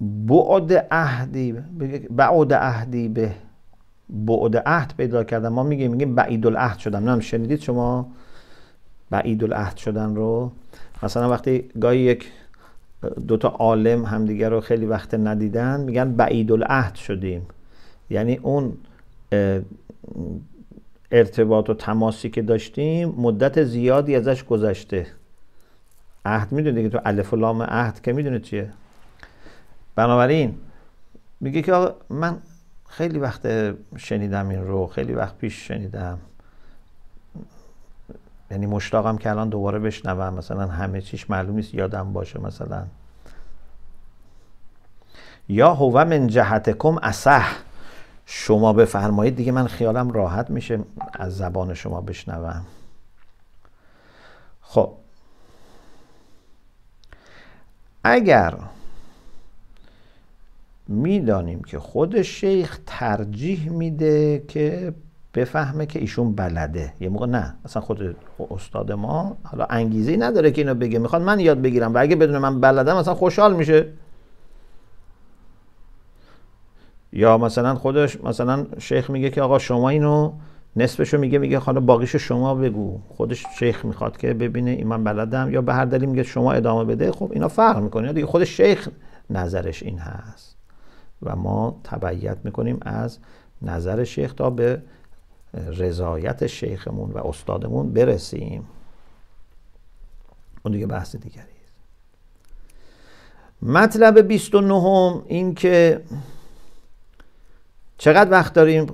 بعد عهدی بگه بعد به بعد عهد پیدا کردن ما میگیم میگیم بعید العهد شدم نم شنیدید شما بعید العهد شدن رو مثلا وقتی گاهی یک دو تا عالم همدیگه رو خیلی وقت ندیدن میگن بعید العهد شدیم یعنی اون ارتباط و تماسی که داشتیم مدت زیادی ازش گذشته عهد میدونید که تو الف و لام عهد که میدونید چیه بنابراین میگه که من خیلی وقت شنیدم این رو خیلی وقت پیش شنیدم یعنی مشتاقم که الان دوباره بشنوم مثلا همه چیش معلوم نیست یادم باشه مثلا یا هو من جهتکم اصح شما بفرمایید دیگه من خیالم راحت میشه از زبان شما بشنوم خب اگر میدانیم که خود شیخ ترجیح میده که بفهمه که ایشون بلده یه موقع نه اصلا خود استاد ما حالا انگیزه نداره که اینو بگه میخواد من یاد بگیرم و اگه بدون من بلدم اصلا خوشحال میشه یا مثلا خودش مثلا شیخ میگه که آقا شما اینو نصفشو میگه میگه حالا باقیش شما بگو خودش شیخ میخواد که ببینه این من بلدم یا به هر دلیل میگه شما ادامه بده خب اینا فرق میکنه دیگه خود شیخ نظرش این هست و ما تبعیت میکنیم از نظر شیخ تا به رضایت شیخمون و استادمون برسیم اون دیگه بحث دیگری است مطلب 29 این که چقدر وقت داریم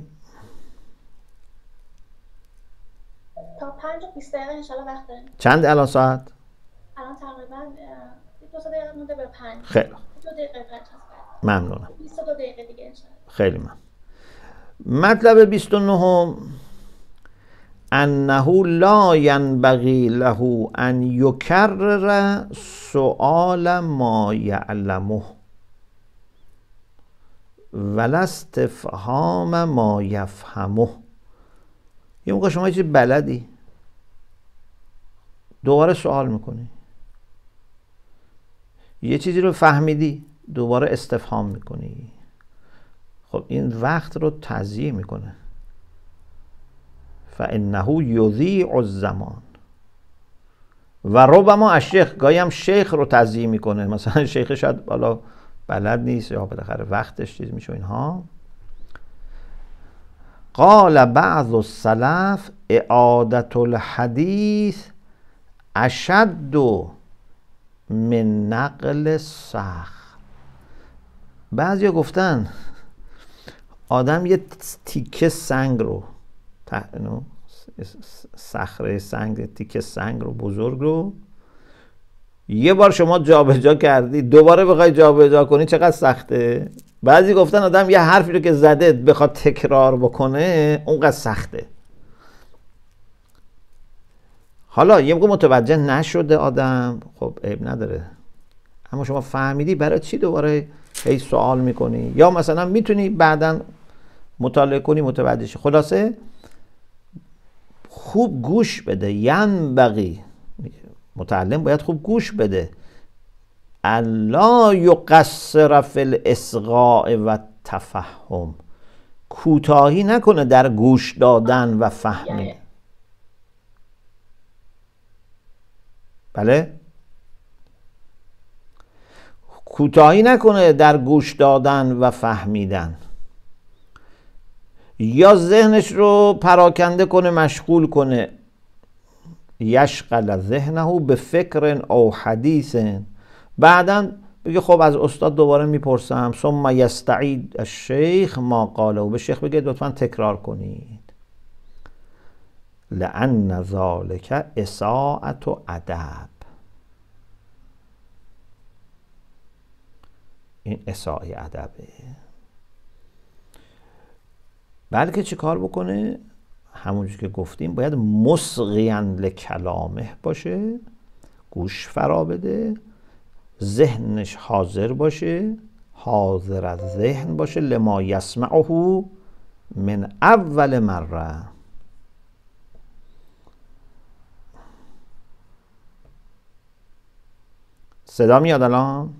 تا 5 20 دقیقه ان وقت داریم چند الان ساعت الان تقریبا 2 ساعت دقیقه مونده به 5 خیلی 2 دقیقه ممنونم 22 دقیقه دیگه خیلی ممنون مطلب 29 انه لا ینبغی له ان یکرر سؤال ما یعلمه ولا استفهام ما یفهمه یه موقع شما چیزی بلدی دوباره سوال میکنی یه چیزی رو فهمیدی دوباره استفهام میکنی خب این وقت رو تضییع میکنه فانه یضیع الزمان و ربما اشیخ گاهی هم شیخ رو تضییع میکنه مثلا شیخ شاید بالا بلد نیست یا بالاخره وقتش چیز میشه اینها قال بعض السلف اعادت الحدیث اشد من نقل سخت یه گفتن آدم یه تیکه سنگ رو صخره سنگ تیکه سنگ رو بزرگ رو یه بار شما جابجا جا کردی دوباره بخوای جابجا جا کنی چقدر سخته بعضی گفتن آدم یه حرفی رو که زده بخواد تکرار بکنه اونقدر سخته حالا یه بگو متوجه نشده آدم خب عیب نداره اما شما فهمیدی برای چی دوباره هی سوال میکنی یا مثلا میتونی بعدا مطالعه کنی متوجه شی خلاصه خوب گوش بده ینبغی متعلم باید خوب گوش بده الا یقصر فی الاسقاع و تفهم کوتاهی نکنه در گوش دادن و فهمی یعنی. بله کوتاهی نکنه در گوش دادن و فهمیدن یا ذهنش رو پراکنده کنه مشغول کنه یشغل ذهنه به فکر او حدیث بعدا بگه خب از استاد دوباره میپرسم ثم یستعید الشیخ ما قاله و به شیخ بگه لطفا تکرار کنید لان ذالک اساعت و ادب این اساعی ادبه بلکه چه کار بکنه همونجور که گفتیم باید مسقیان لکلامه باشه گوش فرا بده ذهنش حاضر باشه حاضر از ذهن باشه لما یسمعه من اول مره صدا میاد الان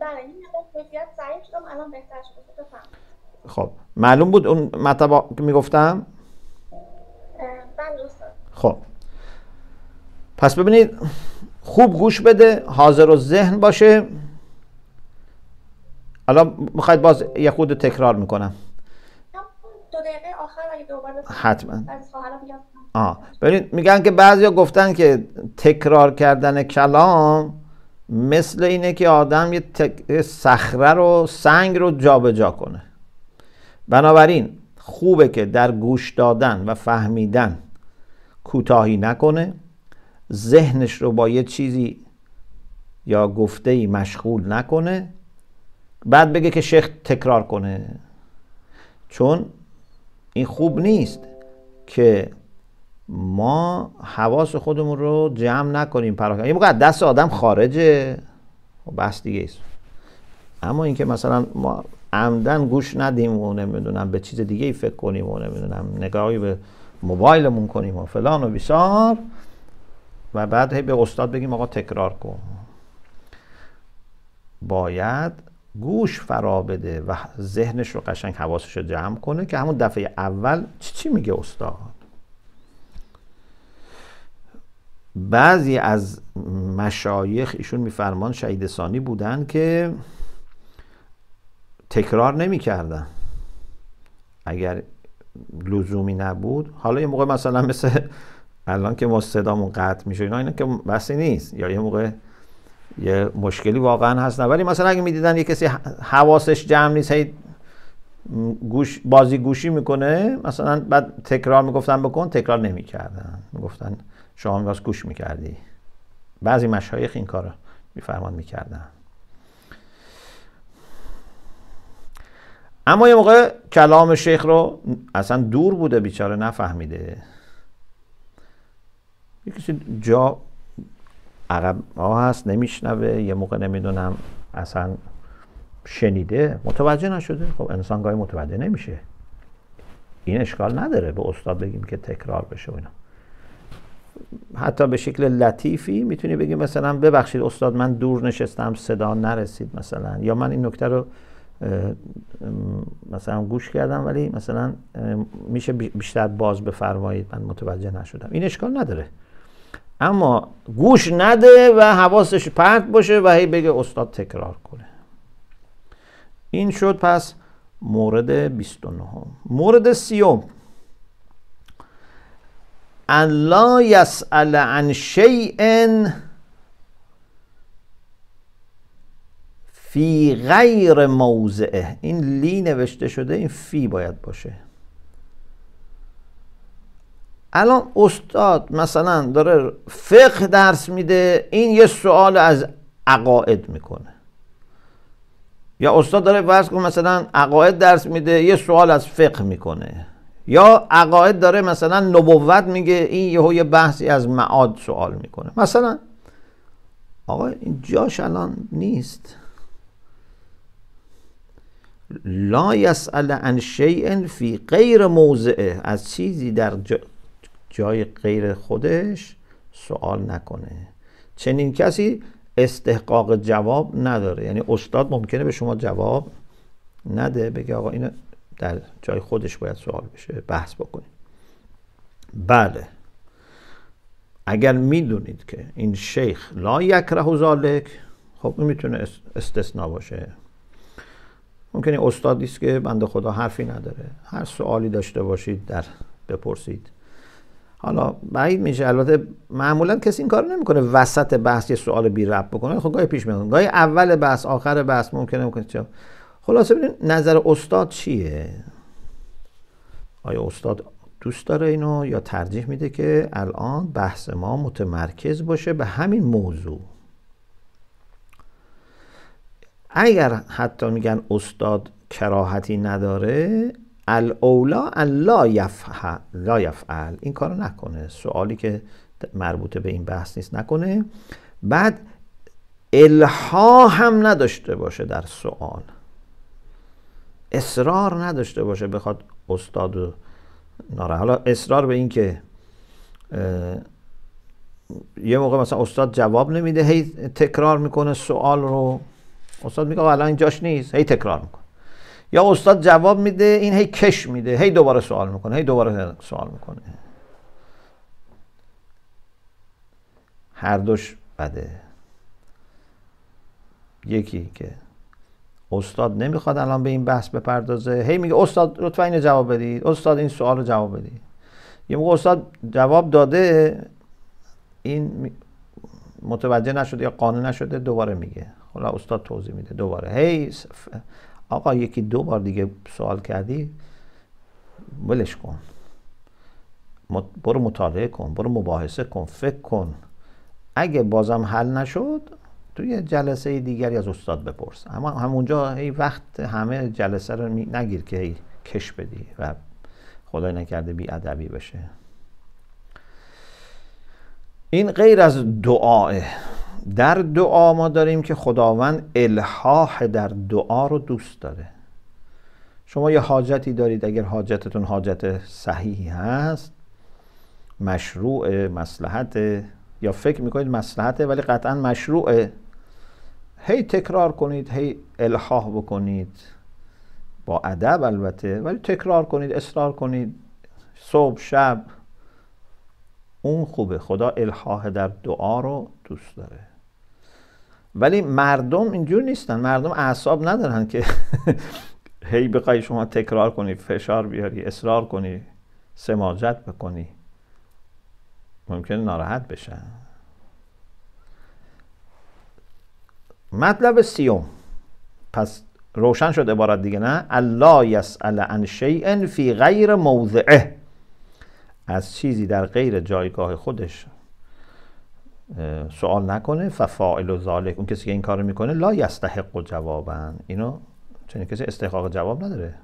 بله این کیفیت ضعیف شدم الان بهتر شده بفهم خب معلوم بود اون مطلب که میگفتم بله، خب پس ببینید خوب گوش بده حاضر و ذهن باشه الان میخواید باز یه خود تکرار میکنم دو دقیقه آخر اگه دوباره حتما آه. ببینید میگن که بعضیا گفتن که تکرار کردن کلام مثل اینه که آدم یه صخره رو سنگ رو جابجا جا کنه بنابراین خوبه که در گوش دادن و فهمیدن کوتاهی نکنه ذهنش رو با یه چیزی یا گفته ای مشغول نکنه بعد بگه که شیخ تکرار کنه چون این خوب نیست که ما حواس خودمون رو جمع نکنیم پراکنیم یه موقع دست آدم خارجه بس خب، دیگه ایست اما اینکه مثلا ما عمدن گوش ندیم و نمیدونم به چیز دیگه ای فکر کنیم و نمیدونم نگاهی به موبایلمون کنیم و فلان و بیسار و بعد هی به استاد بگیم آقا تکرار کن باید گوش فرا بده و ذهنش رو قشنگ حواسش رو جمع کنه که همون دفعه اول چی, چی میگه استاد بعضی از مشایخ ایشون میفرمان شهید بودن که تکرار نمیکردن اگر لزومی نبود حالا یه موقع مثلا مثل الان که ما صدامون قطع میشه اینا اینا که بسی نیست یا یه موقع یه مشکلی واقعا هست نه ولی مثلا اگه میدیدن یه کسی حواسش جمع نیست هی گوش بازی گوشی میکنه مثلا بعد تکرار میگفتن بکن تکرار نمیکردن میگفتن شما می گوش میکردی بعضی مشایخ این کار می‌فرمان میکردن اما یه موقع کلام شیخ رو اصلا دور بوده بیچاره نفهمیده یه کسی جا عقب ها هست نمیشنوه یه موقع نمیدونم اصلا شنیده متوجه نشده خب انسان گاهی متوجه نمیشه این اشکال نداره به استاد بگیم که تکرار بشه اینا حتی به شکل لطیفی میتونی بگی مثلا ببخشید استاد من دور نشستم صدا نرسید مثلا یا من این نکته رو مثلا گوش کردم ولی مثلا میشه بیشتر باز بفرمایید من متوجه نشدم این اشکال نداره اما گوش نده و حواسش پرت باشه و هی بگه استاد تکرار کنه این شد پس مورد 29 مورد سیوم ان لا یسأل عن شیء فی غیر موضعه این لی نوشته شده این فی باید باشه الان استاد مثلا داره فقه درس میده این یه سوال از عقاید میکنه یا استاد داره فرض کن مثلا عقاید درس میده یه سوال از فقه میکنه یا عقاید داره مثلا نبوت میگه این یه یه بحثی از معاد سوال میکنه مثلا آقا این جاش الان نیست لا یسأل عن شیء فی غیر موضعه از چیزی در جای غیر خودش سوال نکنه چنین کسی استحقاق جواب نداره یعنی استاد ممکنه به شما جواب نده بگه آقا اینو در جای خودش باید سوال بشه بحث بکنیم بله اگر میدونید که این شیخ لا یکره ذالک خب این میتونه استثنا باشه ممکنه استادی است که بنده خدا حرفی نداره هر سوالی داشته باشید در بپرسید حالا بعید میشه البته معمولا کسی این کار نمیکنه وسط بحث یه سوال بی رب بکنه خب گاهی پیش میاد گاهی اول بحث آخر بحث ممکنه ممکنه خلاصه ببینید نظر استاد چیه آیا استاد دوست داره اینو یا ترجیح میده که الان بحث ما متمرکز باشه به همین موضوع اگر حتی میگن استاد کراهتی نداره الاولا لا لا یفعل این کارو نکنه سوالی که مربوط به این بحث نیست نکنه بعد الها هم نداشته باشه در سوال اصرار نداشته باشه بخواد استاد و ناره حالا اصرار به این که یه موقع مثلا استاد جواب نمیده هی تکرار میکنه سوال رو استاد میگه الان این جاش نیست هی تکرار میکنه یا استاد جواب میده این هی کش میده هی دوباره سوال میکنه هی دوباره سوال میکنه هر دوش بده یکی که استاد نمیخواد الان به این بحث بپردازه هی میگه استاد لطفا اینو جواب بدید استاد این سوال رو جواب بدید یه موقع استاد جواب داده این متوجه نشده یا قانع نشده دوباره میگه حالا استاد توضیح میده دوباره هی آقا یکی دو بار دیگه سوال کردی ولش کن برو مطالعه کن برو مباحثه کن فکر کن اگه بازم حل نشد توی جلسه دیگری از استاد بپرس اما همونجا هی وقت همه جلسه رو نگیر که کش بدی و خدای نکرده بی ادبی بشه این غیر از دعاه در دعا ما داریم که خداوند الحاح در دعا رو دوست داره شما یه حاجتی دارید اگر حاجتتون حاجت صحیحی هست مشروع مسلحت یا فکر میکنید مسلحته ولی قطعا مشروعه هی تکرار کنید هی الحاح بکنید با ادب البته ولی تکرار کنید اصرار کنید صبح شب اون خوبه خدا الحاح در دعا رو دوست داره ولی مردم اینجور نیستن مردم اعصاب ندارن که [LAUGHS] هی بخوای شما تکرار کنی فشار بیاری اصرار کنی سماجت بکنی ممکنه ناراحت بشن مطلب سیوم پس روشن شد عبارت دیگه نه الله یسأل عن شیء فی غیر موضعه از چیزی در غیر جایگاه خودش سوال نکنه ففاعل و ذالک اون کسی که این کارو میکنه لا یستحق جوابن اینو چنین کسی استحقاق جواب نداره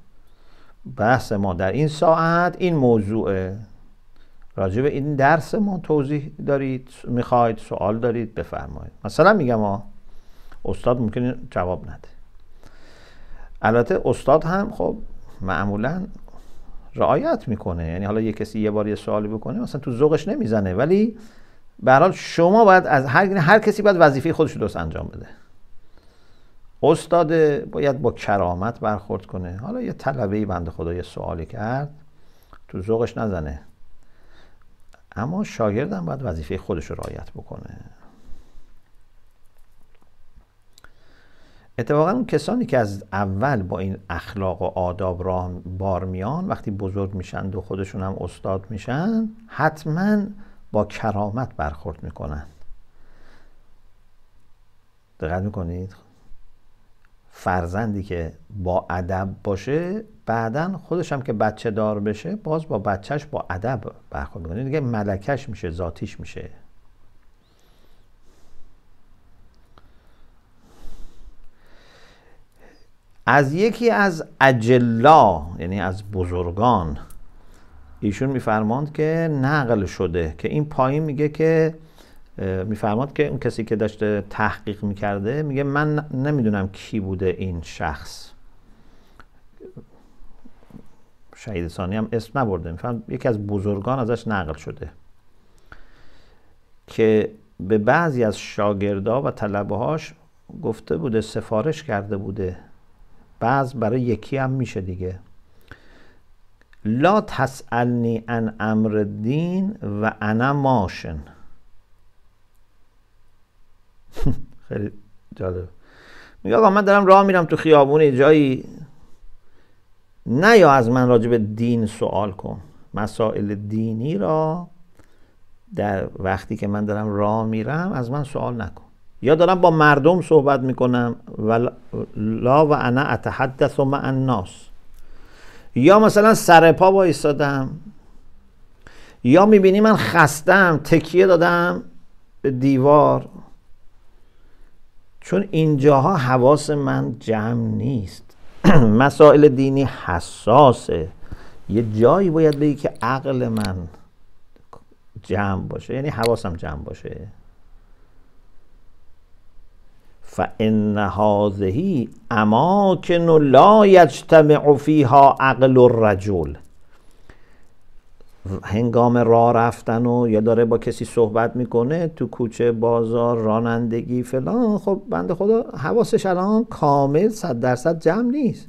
بحث ما در این ساعت این موضوع راجع به این درس ما توضیح دارید میخواید سوال دارید بفرمایید مثلا میگم ما استاد ممکن جواب نده البته استاد هم خب معمولا رعایت میکنه یعنی حالا یه کسی یه بار یه سوالی بکنه مثلا تو ذوقش نمیزنه ولی به شما باید از هر هر کسی باید وظیفه خودش رو درست انجام بده استاد باید با کرامت برخورد کنه حالا یه طلبه بنده خدا یه سوالی کرد تو ذوقش نزنه اما شاگردم باید وظیفه خودش رو رعایت بکنه اتفاقا اون کسانی که از اول با این اخلاق و آداب را بار میان وقتی بزرگ میشن و خودشون هم استاد میشن حتما با کرامت برخورد میکنن دقت میکنید فرزندی که با ادب باشه بعدا خودش هم که بچه دار بشه باز با بچهش با ادب برخورد میکنه یعنی دیگه ملکش میشه ذاتیش میشه از یکی از اجلا یعنی از بزرگان ایشون میفرماند که نقل شده که این پایین میگه که میفرماد که اون کسی که داشته تحقیق میکرده میگه من نمیدونم کی بوده این شخص شهید ثانی هم اسم نبرده میفهم یکی از بزرگان ازش نقل شده که به بعضی از شاگردها و طلبه هاش گفته بوده سفارش کرده بوده بعض برای یکی هم میشه دیگه لا تسالنی ان امر دین و انا ماشن [LAUGHS] خیلی جالب میگه آقا من دارم راه میرم تو خیابون جایی نه یا از من راجب دین سوال کن مسائل دینی را در وقتی که من دارم راه میرم از من سوال نکن یا دارم با مردم صحبت میکنم و لا و انا اتحدث مع الناس یا مثلا سر پا وایستادم یا میبینی من خستم تکیه دادم به دیوار چون اینجاها حواس من جمع نیست [CLEARS THROAT] مسائل دینی حساسه یه جایی باید بگی که عقل من جمع باشه یعنی حواسم جمع باشه فان هذه اماکن لا یجتمع فیها عقل الرجل هنگام راه رفتن و یا داره با کسی صحبت میکنه تو کوچه بازار رانندگی فلان خب بنده خدا حواسش الان کامل صد درصد جمع نیست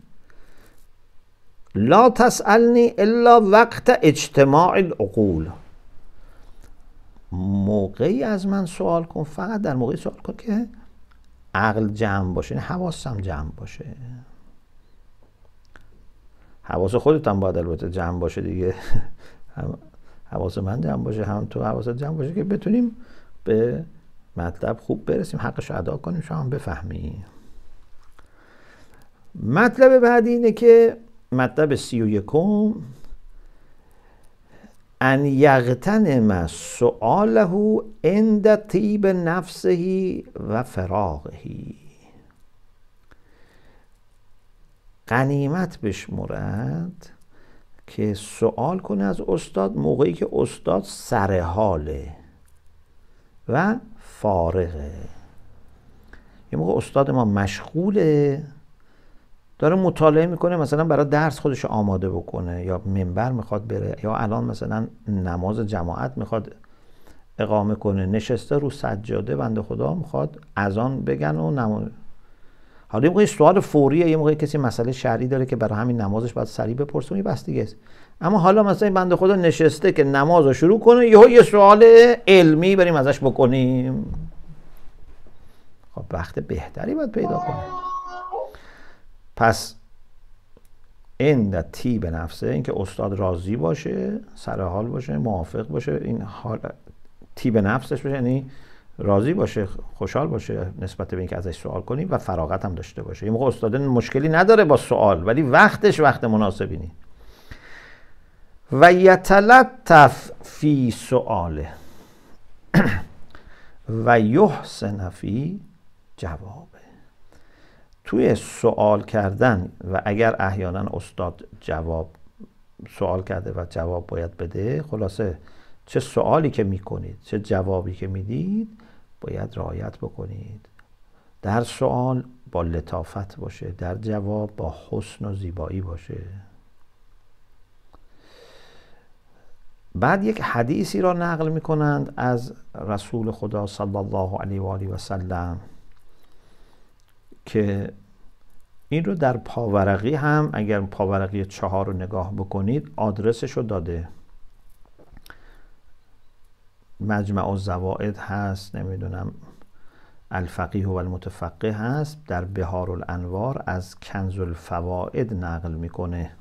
لا تسالنی الا وقت اجتماع العقول موقعی از من سوال کن فقط در موقعی سوال کن که عقل جمع باشه یعنی حواسم جمع باشه حواس خودت هم باید البته جمع باشه دیگه حواس من جمع باشه هم تو حواس جمع باشه که بتونیم به مطلب خوب برسیم حقش ادا کنیم شما هم بفهمیم مطلب بعدی اینه که مطلب سی و ان یغتنم سؤاله عند طیب نفسه و فراغهی قنیمت بشمرد که سوال کنه از استاد موقعی که استاد سر حاله و فارغه یه موقع استاد ما مشغوله داره مطالعه میکنه مثلا برای درس خودش آماده بکنه یا منبر میخواد بره یا الان مثلا نماز جماعت میخواد اقامه کنه نشسته رو سجاده بنده خدا میخواد از آن بگن و نماز حالا یه سوال فوریه یه موقعی کسی مسئله شرعی داره که برای همین نمازش باید سریع بپرسه و بس دیگه است اما حالا مثلا این بنده خدا نشسته که نماز رو شروع کنه یهو یه سوال علمی بریم ازش بکنیم خب وقت بهتری باید پیدا کنه پس این تی به نفسه اینکه استاد راضی باشه سر حال باشه موافق باشه این حال تی به نفسش باشه یعنی راضی باشه خوشحال باشه نسبت به اینکه ازش سوال کنی و فراغت هم داشته باشه این موقع استاد مشکلی نداره با سوال ولی وقتش وقت مناسبی نی و یتلطف فی سواله [CLEARS THROAT] و یحسن فی جواب توی سوال کردن و اگر احیانا استاد جواب سوال کرده و جواب باید بده خلاصه چه سوالی که میکنید چه جوابی که میدید باید رعایت بکنید در سوال با لطافت باشه در جواب با حسن و زیبایی باشه بعد یک حدیثی را نقل میکنند از رسول خدا صلی الله علیه و آله و سلم که این رو در پاورقی هم اگر پاورقی چهار رو نگاه بکنید آدرسش رو داده مجمع و زوائد هست نمیدونم الفقیه و المتفقه هست در بهار الانوار از کنز الفواید نقل میکنه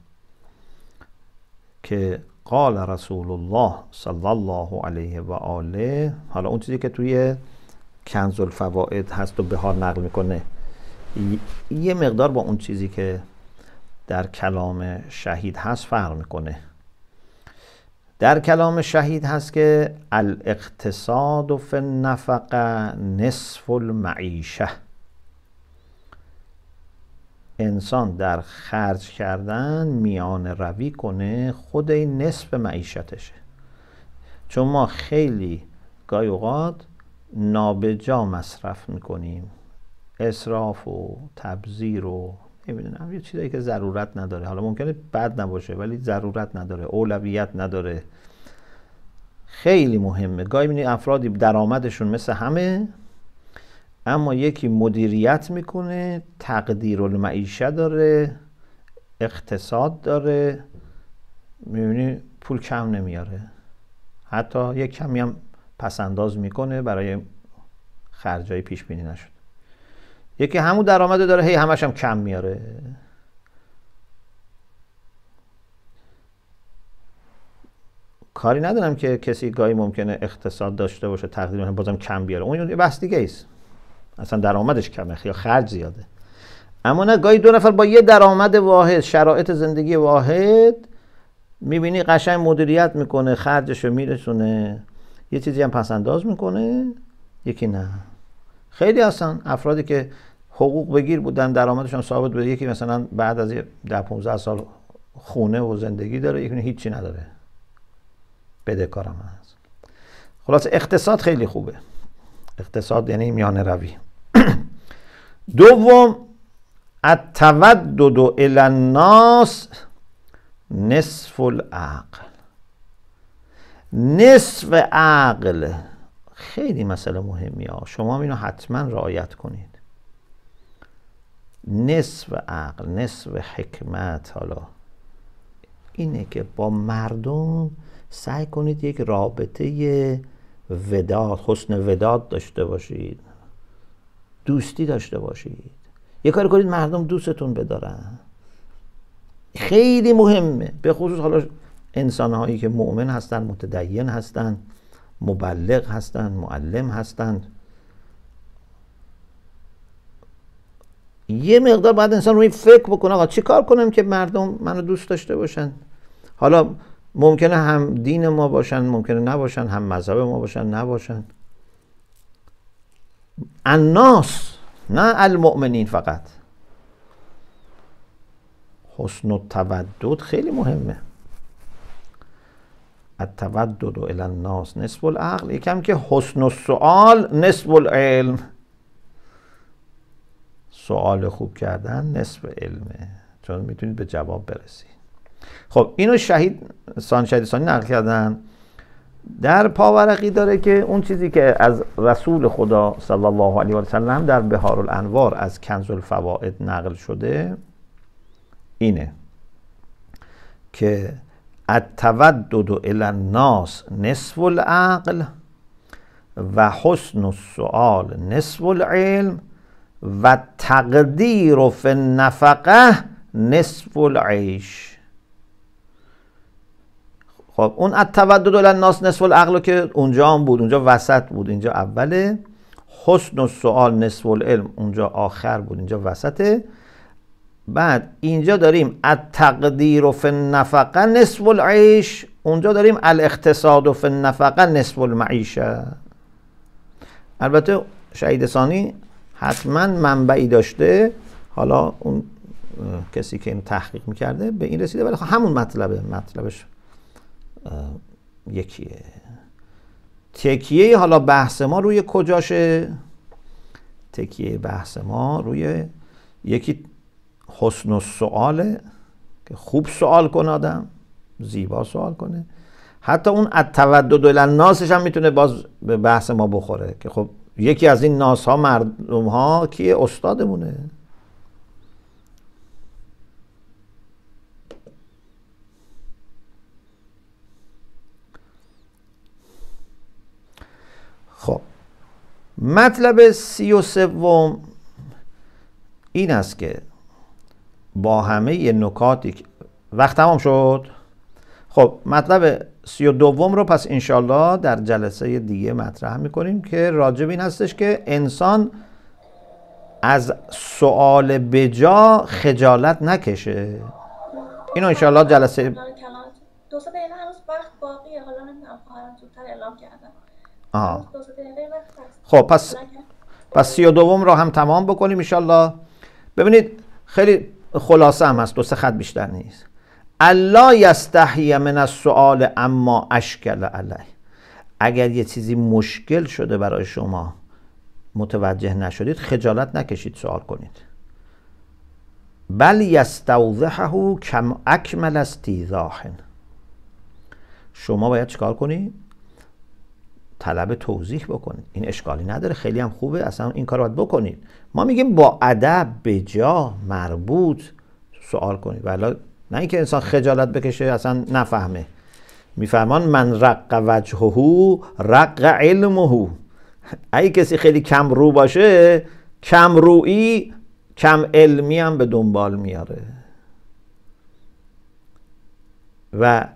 که قال رسول الله صلی الله علیه و آله حالا اون چیزی که توی کنز الفواید هست و بهار نقل میکنه یه مقدار با اون چیزی که در کلام شهید هست فرق میکنه در کلام شهید هست که الاقتصاد و نفقه نصف المعیشه انسان در خرج کردن میان روی کنه خود این نصف معیشتشه چون ما خیلی گای اوقات نابجا مصرف میکنیم اصراف و تبذیر و نمیدونم یه چیزایی که ضرورت نداره حالا ممکنه بد نباشه ولی ضرورت نداره اولویت نداره خیلی مهمه گاهی این افرادی درآمدشون مثل همه اما یکی مدیریت میکنه تقدیر المعیشه داره اقتصاد داره میبینی پول کم نمیاره حتی یک کمی هم پسنداز میکنه برای خرجای پیش بینی نشد یکی همون درآمد داره هی همش هم کم میاره کاری ندارم که کسی گاهی ممکنه اقتصاد داشته باشه تقدیر بازم کم بیاره اون یه بحث دیگه است اصلا درآمدش کمه یا خرج زیاده اما نه گاهی دو نفر با یه درآمد واحد شرایط زندگی واحد میبینی قشنگ مدیریت میکنه خرجش رو میرسونه یه چیزی هم پس میکنه یکی نه خیلی هستن افرادی که حقوق بگیر بودن درآمدشون ثابت بوده یکی مثلا بعد از 10 15 سال خونه و زندگی داره یکی هیچی نداره کارم هست خلاص اقتصاد خیلی خوبه اقتصاد یعنی میانه روی [CLEARS THROAT] دوم التودد الی الناس نصف العقل نصف عقل خیلی مسئله مهمی ها شما اینو حتما رعایت کنید نصف عقل نصف حکمت حالا اینه که با مردم سعی کنید یک رابطه وداد حسن وداد داشته باشید دوستی داشته باشید یه کاری کنید مردم دوستتون بدارن خیلی مهمه به خصوص حالا انسان هایی که مؤمن هستن متدین هستن مبلغ هستند معلم هستند یه مقدار بعد انسان روی فکر بکنه آقا چی کار کنم که مردم منو دوست داشته باشن حالا ممکنه هم دین ما باشن ممکنه نباشن هم مذهب ما باشن نباشن الناس نه المؤمنین فقط حسن و تودد خیلی مهمه التودد الی الناس نصف العقل یکم که حسن سوال نصف العلم سوال خوب کردن نصف علمه چون میتونید به جواب برسید خب اینو شهید سان سانی نقل کردن در پاورقی داره که اون چیزی که از رسول خدا صلی الله علیه و سلم در بهار الانوار از کنز الفوائد نقل شده اینه که التودد الى الناس نصف العقل و حسن السؤال نصف العلم و تقدیر فی النفقه نصف العیش خب اون التودد الی الناس نصف العقل که اونجا هم بود اونجا وسط بود اینجا اوله حسن السؤال نصف العلم اونجا آخر بود اینجا وسطه بعد اینجا داریم التقدیر فی النفقه نصف العیش اونجا داریم الاقتصاد فی النفقه نصف المعیشه البته شهید ثانی حتما منبعی داشته حالا اون کسی که این تحقیق میکرده به این رسیده ولی خب همون مطلبه مطلبش یکیه تکیه حالا بحث ما روی کجاشه تکیه بحث ما روی یکی حسن و سواله که خوب سوال کنه آدم زیبا سوال کنه حتی اون التودد ناسش هم میتونه باز به بحث ما بخوره که خب یکی از این ناس ها مردم ها کیه استادمونه خب مطلب سی و این است که با همه نکاتی وقت تمام شد خب مطلب سی و دوم رو پس انشالله در جلسه دیگه مطرح میکنیم که راجب این هستش که انسان از سوال بجا خجالت نکشه اینو انشالله جلسه آه. خب پس پس سی و دوم رو هم تمام بکنیم انشالله ببینید خیلی خلاصه هم هست دو سه خط بیشتر نیست الله یستحی من السؤال اما اشکل علی اگر یه چیزی مشکل شده برای شما متوجه نشدید خجالت نکشید سوال کنید بل یستوضحه کم اکمل استیضاحن شما باید چیکار کنید طلب توضیح بکنید این اشکالی نداره خیلی هم خوبه اصلا این کار باید بکنید ما میگیم با ادب به جا مربوط سوال کنید ولی نه اینکه انسان خجالت بکشه اصلا نفهمه میفرمان من رق وجهه رق علمه ای کسی خیلی کم رو باشه کم روی کم علمی هم به دنبال میاره و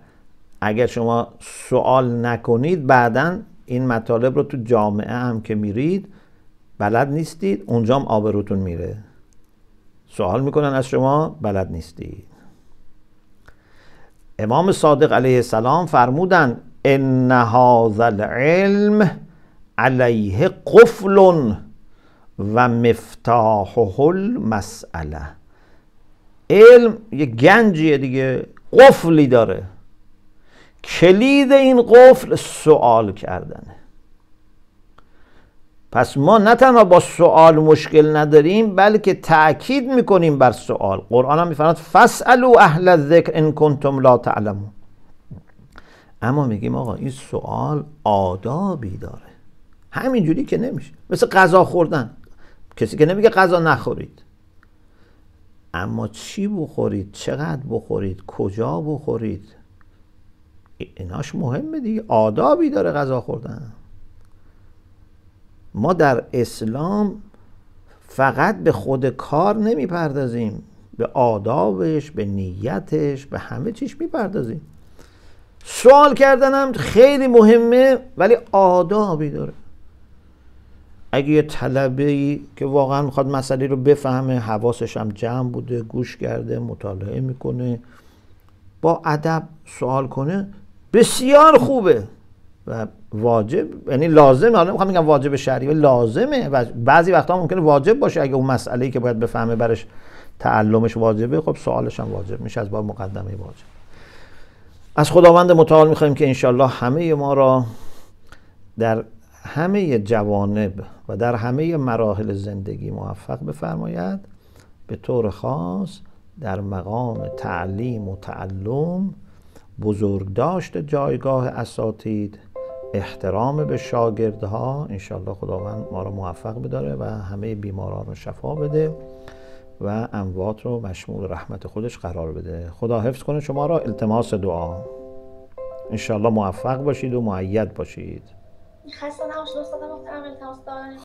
اگر شما سوال نکنید بعدا این مطالب رو تو جامعه هم که میرید بلد نیستید اونجام آبروتون میره سوال میکنن از شما بلد نیستید امام صادق علیه السلام فرمودن ان هذا العلم علیه قفل و مفتاحه مسئله. علم یه گنجیه دیگه قفلی داره کلید این قفل سوال کردنه پس ما نه تنها با سوال مشکل نداریم بلکه تاکید میکنیم بر سوال قرآن هم میفرماد فسالو اهل الذکر ان کنتم لا تعلمون اما میگیم آقا این سوال آدابی داره همینجوری که نمیشه مثل غذا خوردن کسی که نمیگه غذا نخورید اما چی بخورید چقدر بخورید کجا بخورید ایناش مهمه دیگه آدابی داره غذا خوردن ما در اسلام فقط به خود کار نمیپردازیم به آدابش به نیتش به همه چیش میپردازیم سوال کردنم خیلی مهمه ولی آدابی داره اگه یه طلبه ای که واقعا میخواد مسئله رو بفهمه حواسش هم جمع بوده گوش کرده مطالعه میکنه با ادب سوال کنه بسیار خوبه و واجب یعنی لازم حالا میخوام میگم واجب شرعی لازمه بعضی وقتا ممکنه واجب باشه اگه اون ای که باید بفهمه برش تعلمش واجبه خب سوالش هم واجب میشه از باب مقدمه واجب از خداوند متعال میخوایم که انشالله همه ما را در همه جوانب و در همه مراحل زندگی موفق بفرماید به طور خاص در مقام تعلیم و تعلم بزرگداشت جایگاه اساتید احترام به شاگردها انشالله خداوند ما رو موفق بداره و همه بیماران رو شفا بده و اموات رو مشمول رحمت خودش قرار بده خدا حفظ کنه شما را التماس دعا انشالله موفق باشید و معید باشید خسته نباشید استاد محترم التماس